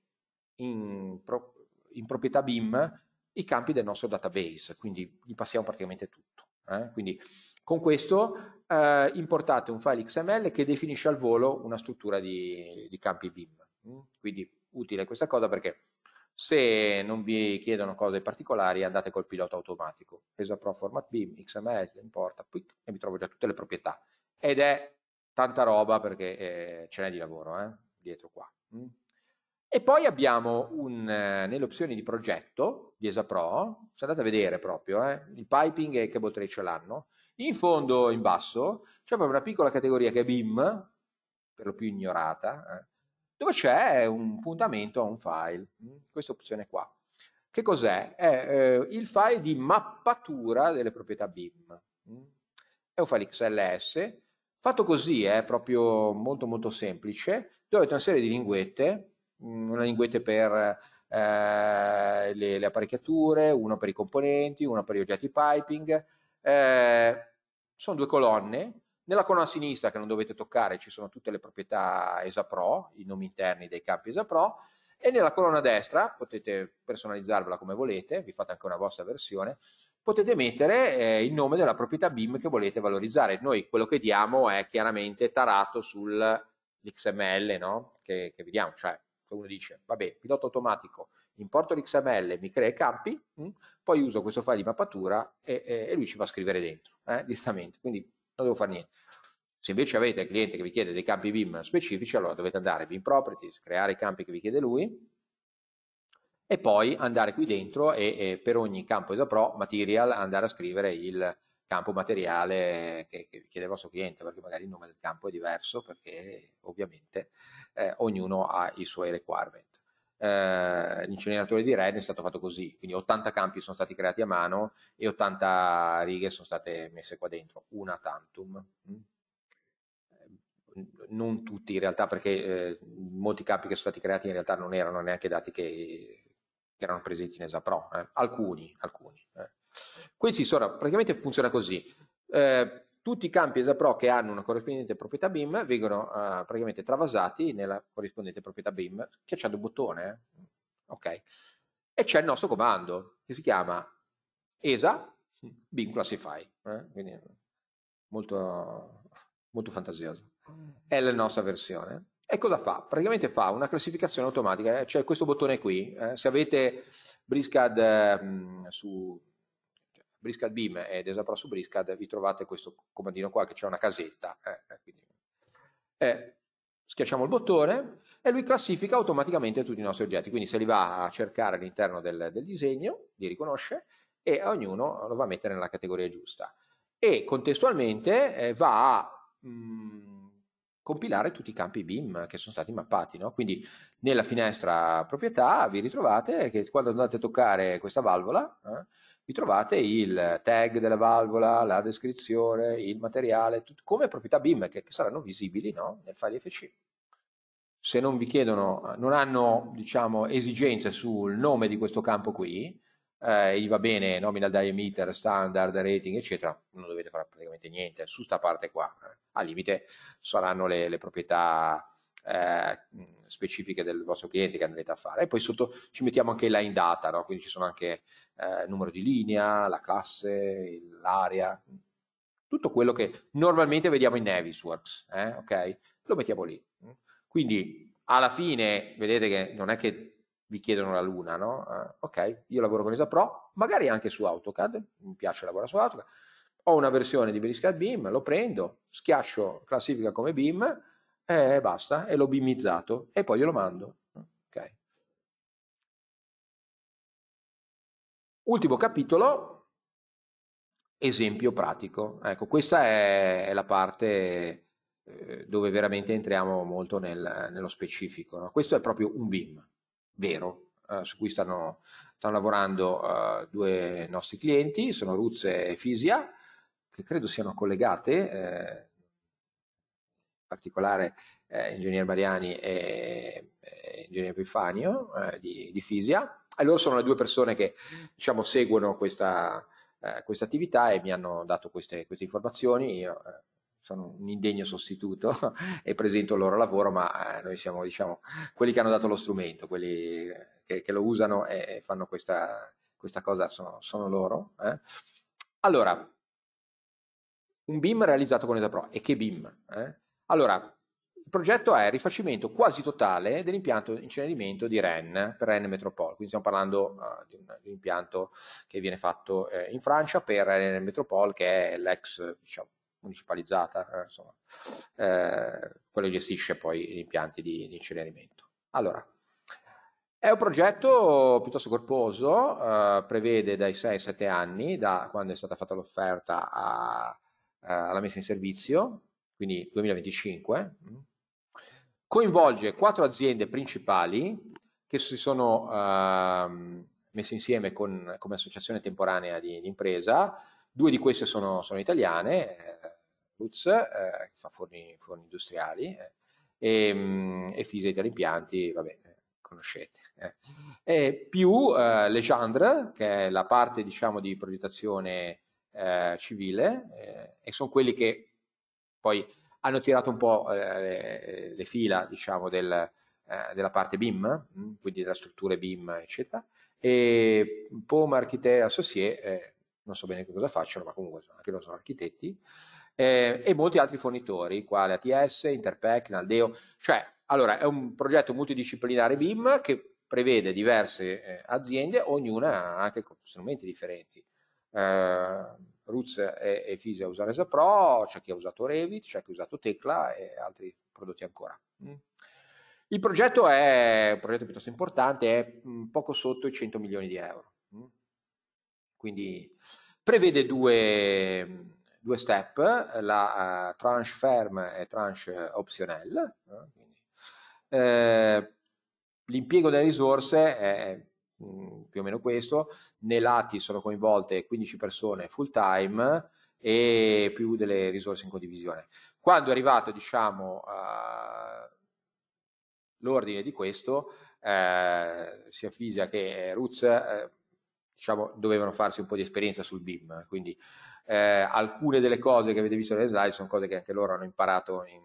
in, pro, in, proprietà BIM i campi del nostro database, quindi gli passiamo praticamente tutto. Eh. Quindi con questo eh, importate un file XML che definisce al volo una struttura di, di campi BIM. Mm. Quindi utile questa cosa perché se non vi chiedono cose particolari andate col pilota automatico, ESA Pro Format Beam, XML, importa, quick, e mi trovo già tutte le proprietà. Ed è tanta roba perché eh, ce n'è di lavoro eh, dietro qua. Mm. E poi abbiamo un, eh, nelle opzioni di progetto di ESA Pro, se andate a vedere proprio, eh, il piping e il cable tray ce l'hanno, in fondo, in basso, c'è proprio una piccola categoria che è BIM, per lo più ignorata, eh, dove c'è un puntamento a un file, mm, questa opzione qua. Che cos'è? È eh, il file di mappatura delle proprietà BIM. Mm. È un file XLS, fatto così è eh, proprio molto molto semplice, dove avete una serie di linguette, mm, una linguetta per eh, le, le, apparecchiature, una per i componenti, una per gli oggetti piping, eh, sono due colonne, nella colonna sinistra, che non dovete toccare, ci sono tutte le proprietà ESAPRO, i nomi interni dei campi ESAPRO, e nella colonna destra, potete personalizzarvela come volete, vi fate anche una vostra versione, potete mettere eh, il nome della proprietà BIM che volete valorizzare. Noi quello che diamo è chiaramente tarato sull'XML no? che, che vediamo, cioè se uno dice, vabbè, pilota automatico, importo l'XML, mi crea i campi, mh, hm?", poi uso questo file di mappatura e, e, e, lui ci fa scrivere dentro, eh, direttamente. Quindi non devo fare niente. Se invece avete il cliente che vi chiede dei campi BIM specifici, allora dovete andare in BIM Properties, creare i campi che vi chiede lui e poi andare qui dentro e, e per ogni campo ESAPRO Material andare a scrivere il campo materiale che, che chiede il vostro cliente, perché magari il nome del campo è diverso, perché ovviamente eh, ognuno ha i suoi requirement eh, l'inceneritore di Ren è stato fatto così, quindi 80 campi sono stati creati a mano e 80 righe sono state messe qua dentro, una tantum. Mm. Eh, non tutti in realtà, perché eh, molti campi che sono stati creati in realtà non erano neanche dati che, che erano presenti in ESAPRO, eh. alcuni, alcuni. Eh. Quindi sì, praticamente funziona così. Eh, tutti i campi ESAPRO che hanno una corrispondente proprietà BIM vengono uh, praticamente travasati nella corrispondente proprietà BIM schiacciando un bottone. Eh. Ok. E c'è il nostro comando che si chiama ESA BIM Classify. Eh? Quindi molto, molto fantasioso. È la nostra versione. E cosa fa? Praticamente fa una classificazione automatica, eh, C'è questo bottone qui, eh, se avete BriSCAD eh, su Briscad Beam ed Esapro su Briscad, vi trovate questo comandino qua che c'è una casetta. Eh, eh, quindi, eh, schiacciamo il bottone e lui classifica automaticamente tutti i nostri oggetti, quindi se li va a cercare all'interno del, del disegno, li riconosce e ognuno lo va a mettere nella categoria giusta. E contestualmente eh, va a mh, mm, compilare tutti i campi BIM che sono stati mappati, no? quindi nella finestra proprietà vi ritrovate che quando andate a toccare questa valvola... Eh, vi trovate il tag della valvola, la descrizione, il materiale, tutto, come proprietà BIM che, che saranno visibili no? nel file FC. Se non vi chiedono, non hanno diciamo, esigenze sul nome di questo campo qui, eh, gli va bene nominal diameter, standard, rating, eccetera, non dovete fare praticamente niente su sta parte qua. Eh. Al limite saranno le, le proprietà eh, specifiche del vostro cliente che andrete a fare e poi sotto ci mettiamo anche la data, no? quindi ci sono anche eh, il numero di linea, la classe, l'area, tutto quello che normalmente vediamo in Navisworks, eh? ok? Lo mettiamo lì. Quindi alla fine vedete che non è che vi chiedono la luna, no? Uh, ok, io lavoro con ESA Pro, magari anche su AutoCAD, mi piace lavorare su AutoCAD, ho una versione di Veriscat BIM, lo prendo, schiaccio classifica come BIM eh, e basta, e l'ho bimizzato e poi glielo mando. Okay. Ultimo capitolo, esempio pratico. Ecco, questa è la parte eh, dove veramente entriamo molto nel, nello specifico. No? Questo è proprio un BIM vero, eh, su cui stanno, stanno lavorando eh, due nostri clienti, sono Ruz e Fisia, che credo siano collegate. Eh, particolare eh, Ingegner Mariani e, e eh, Ingegner Epifanio oh, eh, di, di, Fisia. E loro sono le due persone che diciamo, seguono questa, eh, questa attività e mi hanno dato queste, queste informazioni. Io eh, sono un indegno sostituto e presento il loro lavoro, ma eh, noi siamo diciamo, quelli che hanno dato lo strumento, quelli eh, che, che lo usano e, e fanno questa, questa, cosa, sono, sono loro. Eh. Allora, un BIM realizzato con ESA Pro. E che BIM? Eh? Allora, il progetto è il rifacimento quasi totale dell'impianto incenerimento di Rennes per Rennes Metropole. Quindi stiamo parlando uh, di, un, di, un, impianto che viene fatto eh, in Francia per Rennes Metropole, che è l'ex diciamo, municipalizzata, eh, insomma, eh, quello che gestisce poi gli impianti di, di, incenerimento. Allora, è un progetto piuttosto corposo, eh, prevede dai 6 ai 7 anni da quando è stata fatta l'offerta a, eh, alla messa in servizio quindi 2025, mm, coinvolge quattro aziende principali che si sono eh, messe insieme con, come associazione temporanea di, di, impresa, due di queste sono, sono italiane, eh, Lutz, eh, che fa forni, forni industriali, eh, e, mh, mm, e Fisa Italia Impianti, vabbè, eh, conoscete. Eh. E più eh, Legendre, che è la parte diciamo, di progettazione civile, e sono quelli che poi hanno tirato un po' eh, le, eh, le fila, diciamo, del, eh, della parte BIM, mm, quindi della struttura BIM, eccetera, e POM Architect Associé, eh, non so bene che cosa facciano, ma comunque anche loro sono architetti, eh, e molti altri fornitori, quali ATS, Interpec, Naldeo, cioè, allora, è un progetto multidisciplinare BIM che prevede diverse eh, aziende, ognuna anche con strumenti differenti. eh, Roots e, e Fisi a usare Sapro, c'è chi ha usato Revit, c'è chi ha usato Tecla e altri prodotti ancora. Mm. Il progetto è un progetto piuttosto importante, è mm, poco sotto i 100 milioni di euro. Mm. Quindi prevede due, due step, la uh, tranche ferme e tranche optionnelle. Eh, eh, l'impiego delle risorse è mh, mm, più o meno questo, nei lati sono coinvolte 15 persone full time e più delle risorse in condivisione. Quando è arrivato diciamo, uh, l'ordine di questo, eh, si avvisa che Roots eh, diciamo, dovevano farsi un po' di esperienza sul BIM, quindi eh, alcune delle cose che avete visto nelle slide sono cose che anche loro hanno imparato in,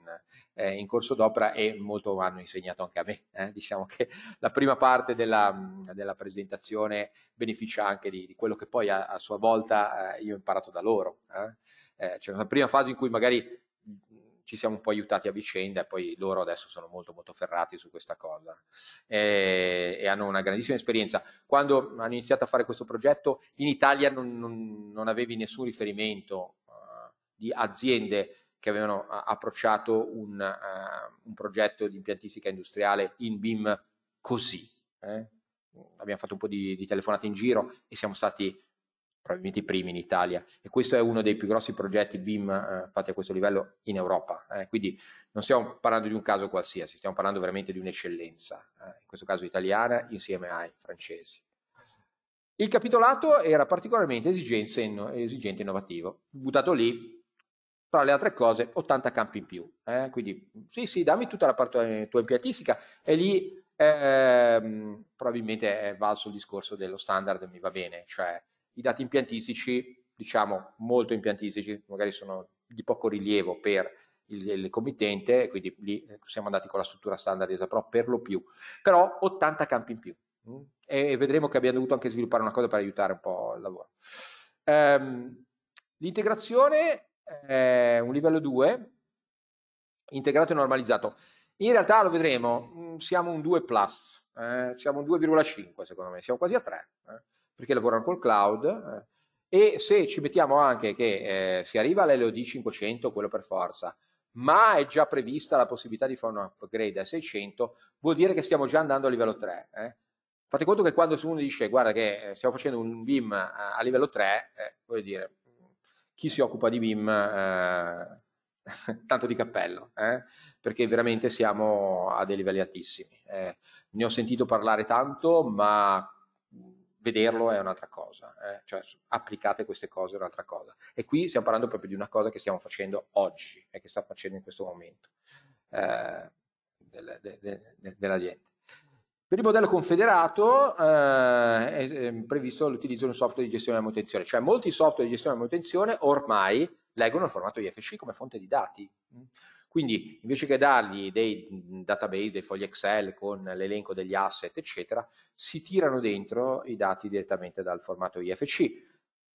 eh, in corso d'opera e molto hanno insegnato anche a me. Eh. Diciamo che la prima parte della, della presentazione beneficia anche di, di, quello che poi a, a sua volta eh, io ho imparato da loro. Eh. Eh, c'è una prima fase in cui magari ci siamo un po' aiutati a vicenda e poi loro adesso sono molto molto ferrati su questa cosa e, e hanno una grandissima esperienza. Quando hanno iniziato a fare questo progetto in Italia non, non, non avevi nessun riferimento uh, di aziende che avevano uh, approcciato un, uh, un, progetto di impiantistica industriale in BIM così. Eh? Abbiamo fatto un po' di, di telefonate in giro e siamo stati probabilmente i primi in Italia e questo è uno dei più grossi progetti BIM eh, fatti a questo livello in Europa, eh, quindi non stiamo parlando di un caso qualsiasi, stiamo parlando veramente di un'eccellenza, eh, in questo caso italiana insieme ai francesi. Il capitolato era particolarmente esigenze, esigente e innovativo, buttato lì tra le altre cose 80 campi in più, eh. quindi sì sì dammi tutta la parte eh, tua impiantistica e lì ehm, probabilmente è valso il discorso dello standard mi va bene, cioè i dati impiantistici, diciamo molto impiantistici, magari sono di poco rilievo per il, il committente, quindi lì eh, siamo andati con la struttura standard ESA Pro per lo più, però 80 campi in più mm? e vedremo che abbiamo dovuto anche sviluppare una cosa per aiutare un po' il lavoro. Um, l'integrazione è eh, un livello 2, integrato e normalizzato. In realtà lo vedremo, mm, siamo un 2 plus, eh, siamo un 2,5 secondo me, siamo quasi a 3. Eh perché lavorano col cloud eh, e se ci mettiamo anche che eh, si arriva all'LOD 500, quello per forza, ma è già prevista la possibilità di fare un upgrade a 600, vuol dire che stiamo già andando a livello 3. Eh? Fate conto che quando uno dice guarda che eh, stiamo facendo un BIM a, eh, a livello 3, eh, voglio dire, chi si occupa di BIM eh, tanto di cappello, eh? perché veramente siamo a dei livelli altissimi. Eh, ne ho sentito parlare tanto, ma vederlo è un'altra cosa, eh? cioè applicate queste cose è un'altra cosa. E qui stiamo parlando proprio di una cosa che stiamo facendo oggi e che sta facendo in questo momento eh, della, de, de, della gente. Per il modello confederato eh, è previsto l'utilizzo di un software di gestione della manutenzione, cioè molti software di gestione della manutenzione ormai leggono il formato IFC come fonte di dati. Quindi invece che dargli dei mm, database, dei fogli Excel con l'elenco degli asset, eccetera, si tirano dentro i dati direttamente dal formato IFC.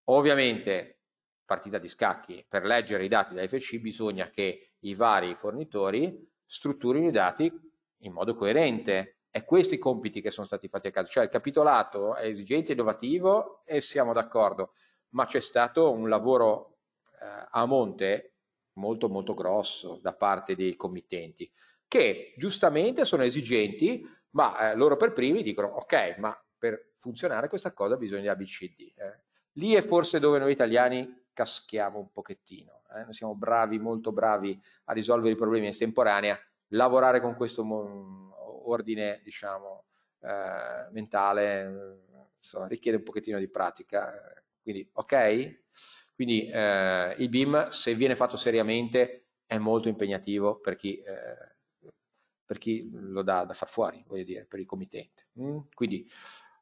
Ovviamente, partita di scacchi, per leggere i dati da IFC bisogna che i vari fornitori strutturino i dati in modo coerente è questi i compiti che sono stati fatti a caso, cioè il capitolato è esigente, innovativo e siamo d'accordo, ma c'è stato un lavoro eh, a monte molto molto grosso da parte dei committenti che giustamente sono esigenti ma eh, loro per primi dicono ok ma per funzionare questa cosa bisogna ABCD eh. lì è forse dove noi italiani caschiamo un pochettino eh. noi siamo bravi molto bravi a risolvere i problemi in estemporanea lavorare con questo ordine diciamo eh, mentale eh, insomma, richiede un pochettino di pratica eh. quindi ok quindi eh, il BIM, se viene fatto seriamente, è molto impegnativo per chi, eh, per chi lo dà da far fuori, voglio dire, per il committente. Mm? Quindi,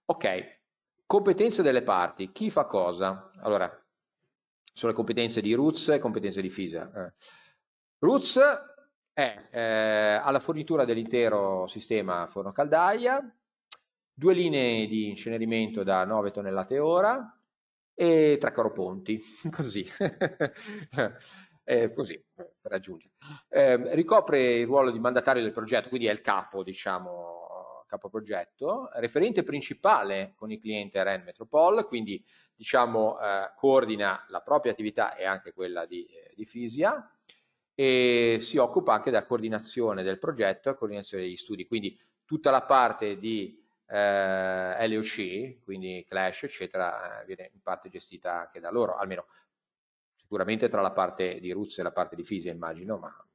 ok, competenze delle parti, chi fa cosa? Allora, sono le competenze di Roots e competenze di FISA. Eh. Roots è eh, alla fornitura dell'intero sistema forno caldaia, due linee di incenerimento da 9 tonnellate ora, e Tracaro Ponti, così. eh, così per aggiungere. Eh, ricopre il ruolo di mandatario del progetto, quindi è il capo, diciamo, capo progetto, referente principale con il cliente REN Metropol, quindi diciamo eh, coordina la propria attività e anche quella di, eh, di Fisia e si occupa anche della coordinazione del progetto e coordinazione degli studi, quindi tutta la parte di eh, LOC, quindi Clash, eccetera, eh, viene in parte gestita anche da loro, almeno sicuramente tra la parte di Roots e la parte di Fisia, immagino, ma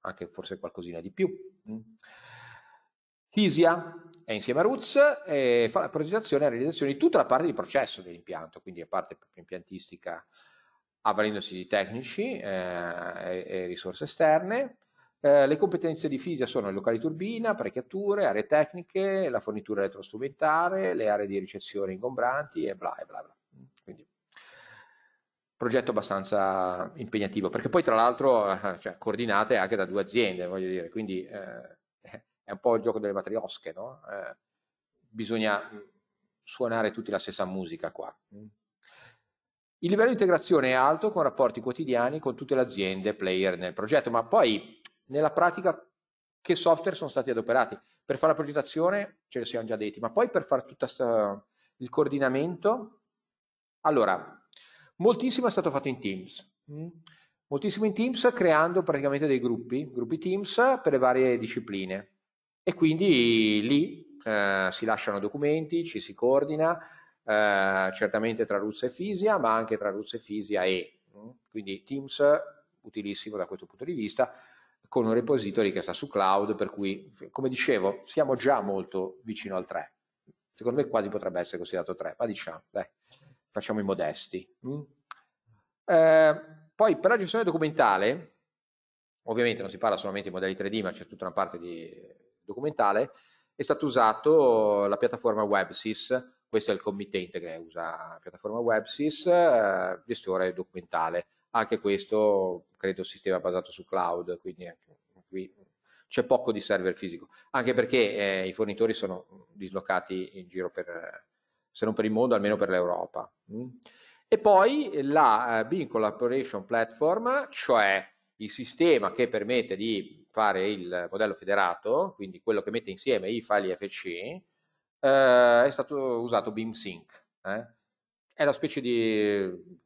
anche forse qualcosina di più. Mm. Fisia è insieme a Roots e fa la progettazione e la realizzazione di tutta la parte di processo dell'impianto, quindi la parte impiantistica avvalendosi di tecnici eh, e, e, risorse esterne, eh, le competenze di FISIA sono i locali turbina, apparecchiature, aree tecniche, la fornitura elettrostrumentare, le aree di ricezione ingombranti e bla bla bla. Quindi progetto abbastanza impegnativo, perché poi tra l'altro eh, cioè, coordinate anche da due aziende, voglio dire, quindi eh, eh, è un po' il gioco delle matriosche, no? Eh, bisogna mm, suonare tutti la stessa musica qua. Il livello di integrazione è alto con rapporti quotidiani con tutte le aziende player nel progetto, ma poi nella pratica che software sono stati adoperati. Per fare la progettazione ce li siamo già detti, ma poi per fare tutto il coordinamento, allora, moltissimo è stato fatto in Teams. Mm? Moltissimo in Teams creando praticamente dei gruppi, gruppi Teams per le varie discipline. E quindi lì eh, si lasciano documenti, ci si coordina, eh, certamente tra Ruzza e Fisia, ma anche tra Ruzza e Fisia e. Mm? Quindi Teams, utilissimo da questo punto di vista, con un repository che sta su cloud, per cui, come dicevo, siamo già molto vicino al 3. Secondo me quasi potrebbe essere considerato 3, ma diciamo, dai, facciamo i modesti. Mm? Eh, poi per la gestione documentale, ovviamente non si parla solamente di modelli 3D, ma c'è tutta una parte di documentale, è stata usata la piattaforma WebSys, questo è il committente che usa la piattaforma WebSys, eh, gestore documentale anche questo credo sistema basato su cloud, quindi anche qui c'è poco di server fisico, anche perché eh, i fornitori sono dislocati in giro per, se non per il mondo, almeno per l'Europa. Mm. E poi la uh, eh, Bean Collaboration Platform, cioè il sistema che permette di fare il modello federato, quindi quello che mette insieme i file IFC, eh, è stato usato BeamSync. Eh? È una specie di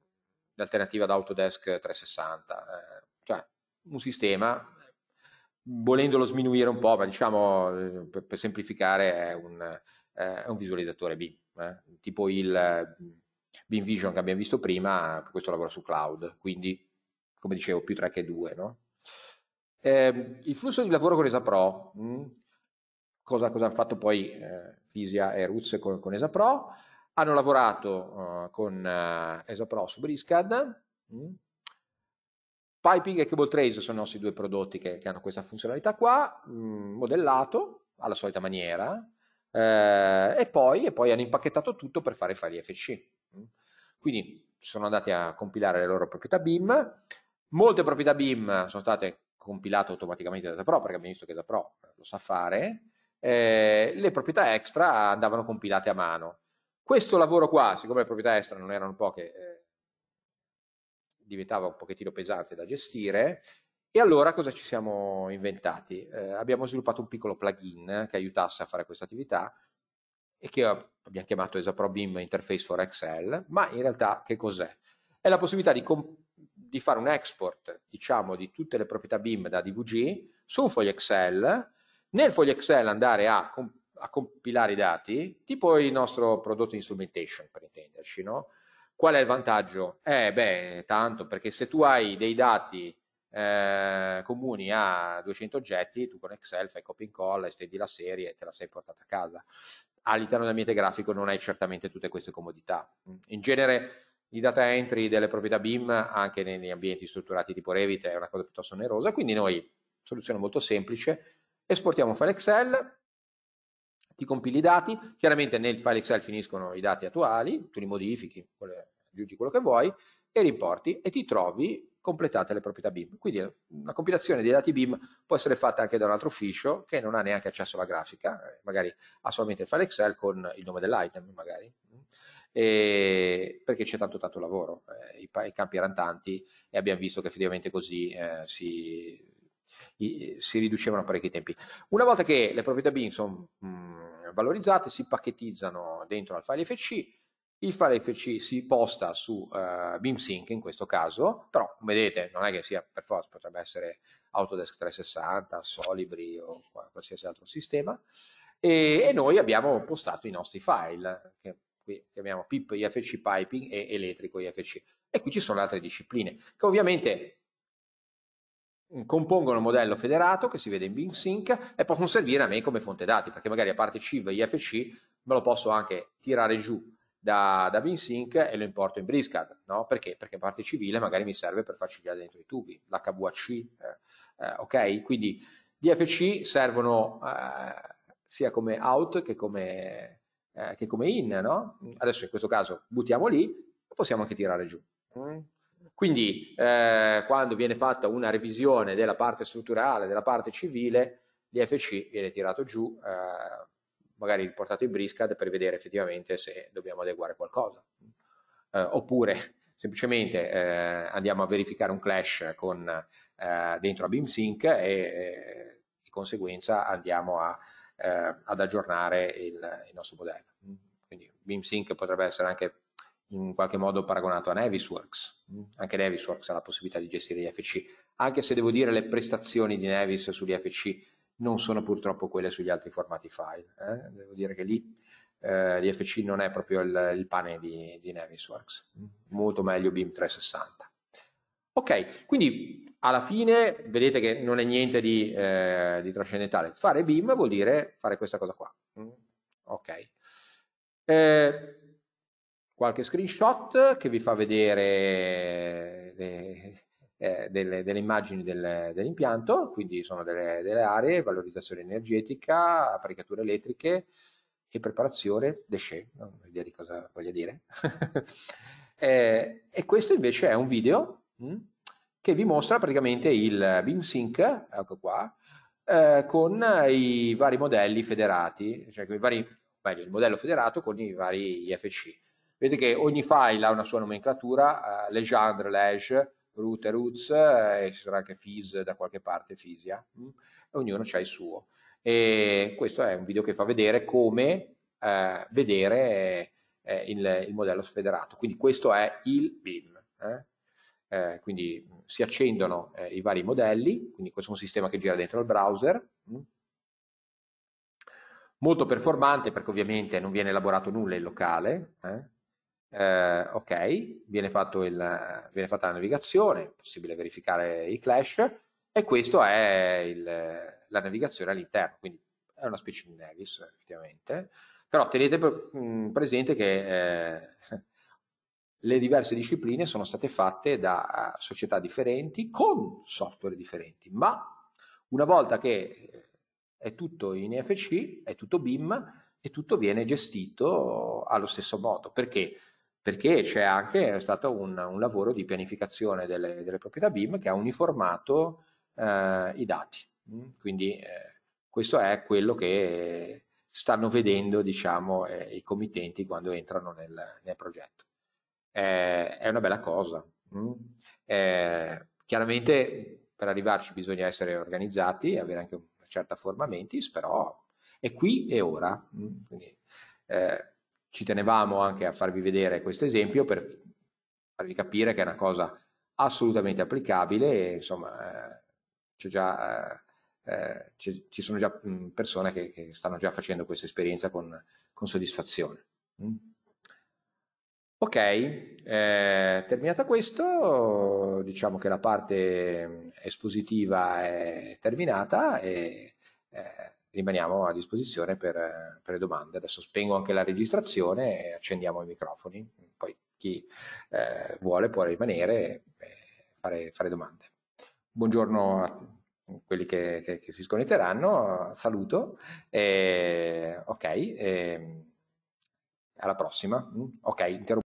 l'alternativa ad Autodesk 360, eh, cioè un sistema volendolo sminuire un po', ma diciamo eh, per, per semplificare è un, eh, è un visualizzatore B, eh? tipo il eh, Beam Vision che abbiamo visto prima, questo lavora su cloud, quindi come dicevo più 3 che 2. No? Eh, il flusso di lavoro con ESAPRO, mh, mm, cosa, cosa hanno fatto poi eh, Fisia e Ruz con, con ESAPRO? hanno lavorato uh, con uh, eh, Esapros Briscad, mm. Piping e Cable Trace sono i nostri due prodotti che, che hanno questa funzionalità qua, mm, modellato alla solita maniera, eh, e, poi, e, poi, hanno impacchettato tutto per fare i file IFC. Mm. Quindi sono andati a compilare le loro proprietà BIM, molte proprietà BIM sono state compilate automaticamente da Zapro, perché abbiamo visto che Zapro lo sa fare, eh, le proprietà extra andavano compilate a mano, questo lavoro qua, siccome le proprietà estere non erano poche, eh, diventava un pochettino pesante da gestire, e allora cosa ci siamo inventati? Eh, abbiamo sviluppato un piccolo plugin che aiutasse a fare questa attività e che abbiamo chiamato EsaProBim Interface for Excel, ma in realtà che cos'è? È la possibilità di, di, fare un export, diciamo, di tutte le proprietà BIM da DVG su un foglio Excel, nel foglio Excel andare a a compilare i dati, tipo il nostro prodotto instrumentation per intenderci, no? Qual è il vantaggio? Eh beh, tanto, perché se tu hai dei dati eh, comuni a 200 oggetti, tu con Excel fai copy and call, estendi la serie e te la sei portata a casa. All'interno dell'ambiente grafico non hai certamente tutte queste comodità. In genere i data entry delle proprietà BIM anche negli ambienti strutturati tipo Revit è una cosa piuttosto onerosa, quindi noi, soluzione molto semplice, esportiamo un file Excel, ti compili i dati, chiaramente nel file Excel finiscono i dati attuali, tu li modifichi, aggiungi quello che vuoi e rimporti e ti trovi completate le proprietà BIM. Quindi la eh, compilazione dei dati BIM può essere fatta anche da un altro ufficio che non ha neanche accesso alla grafica, eh, magari ha solamente il file Excel con il nome dell'item, magari. Eh, e perché c'è tanto tanto lavoro, i, campi erano tanti e abbiamo visto che effettivamente così eh, si, si riducevano parecchi tempi. Una volta che le proprietà BIM sono valorizzate, si pacchettizzano dentro al file FC, il file FC si posta su uh, eh, BeamSync in questo caso, però come vedete non è che sia per forza, potrebbe essere Autodesk 360, Solibri o qualsiasi altro sistema, e, e noi abbiamo postato i nostri file, che qui chiamiamo PIP IFC Piping e Elettrico IFC, e qui ci sono altre discipline, che ovviamente Mm, compongono un modello federato che si vede in Bing Sync e possono servire a me come fonte dati, perché magari a parte CIV e IFC me lo posso anche tirare giù da, da Bing Sync e lo importo in Briscad, no? Perché? Perché a parte civile magari mi serve per farciglia dentro i tubi, l'HVAC, eh, eh, ok? Quindi DFC servono eh, sia come out che come, eh, che come in, no? Adesso in questo caso buttiamo lì e possiamo anche tirare giù. Mm? Quindi eh, quando viene fatta una revisione della parte strutturale, della parte civile, l'IFC viene tirato giù, eh, magari riportato in briscad per vedere effettivamente se dobbiamo adeguare qualcosa. Eh, oppure semplicemente eh, andiamo a verificare un clash con, eh, dentro a BeamSync e, e eh, di conseguenza andiamo a, ad aggiornare il, il nostro modello. Quindi BeamSync potrebbe essere anche in qualche modo paragonato a Navisworks. Mm? Anche Navisworks ha la possibilità di gestire gli FC, anche se devo dire le prestazioni di Navis sugli FC non sono purtroppo quelle sugli altri formati file. Eh? Devo dire che lì eh, l'IFC non è proprio il, il pane di, di, Navisworks, mm? molto meglio BIM 360. Ok, quindi alla fine vedete che non è niente di, eh, di trascendentale. Fare BIM vuol dire fare questa cosa qua. Mm? Ok. Eh, qualche screenshot che vi fa vedere le, eh, eh, delle, delle, immagini del, dell'impianto, quindi sono delle, delle, aree, valorizzazione energetica, apparecchiature elettriche e preparazione déchet, non ho idea di cosa voglia dire. eh, e questo invece è un video mh, hm, che vi mostra praticamente il BeamSync, ecco qua, eh, con i vari modelli federati, cioè con i vari, meglio, il modello federato con i vari IFC Vedete che ogni file ha una sua nomenclatura, eh, legendre, lege, root e roots, eh, e ci sarà anche fis da qualche parte, fisia, mm? e ognuno ha il suo. E questo è un video che fa vedere come eh, vedere eh, il, il, modello sfederato. Quindi questo è il BIM. Eh. Eh, quindi si accendono i vari modelli, quindi questo è un sistema che gira dentro il browser. Mm? Molto performante perché ovviamente non viene elaborato nulla in locale, eh, ok, viene, il, viene, fatta la navigazione, è possibile verificare i clash e questa è il, la navigazione all'interno, quindi è una specie di Nevis effettivamente, però tenete mm, presente che eh, le diverse discipline sono state fatte da eh, società differenti con software differenti, ma una volta che eh, è tutto in EFC, è tutto BIM e tutto viene gestito allo stesso modo, perché perché c'è anche stato un, un lavoro di pianificazione delle, delle, proprietà BIM che ha uniformato eh, i dati. Mm? Quindi eh, questo è quello che stanno vedendo diciamo, eh, i committenti quando entrano nel, nel progetto. è una bella cosa. Mm? chiaramente per arrivarci bisogna essere organizzati, e avere anche una certa forma mentis, però è qui e ora. Mm? Quindi, eh, ci tenevamo anche a farvi vedere questo esempio per farvi capire che è una cosa assolutamente applicabile e insomma eh, già, eh, eh ci sono già mm, persone che, che, stanno già facendo questa esperienza con, con soddisfazione. Mm. Ok, eh, terminata questo, diciamo che la parte mm, espositiva è terminata e eh, rimaniamo a disposizione per, eh, per, le domande. Adesso spengo anche la registrazione e accendiamo i microfoni, poi chi eh, vuole può rimanere e eh, fare, fare domande. Buongiorno a quelli che, che, che si sconnetteranno, saluto, e, ok, e ehm, alla prossima, mm, ok, interrompo.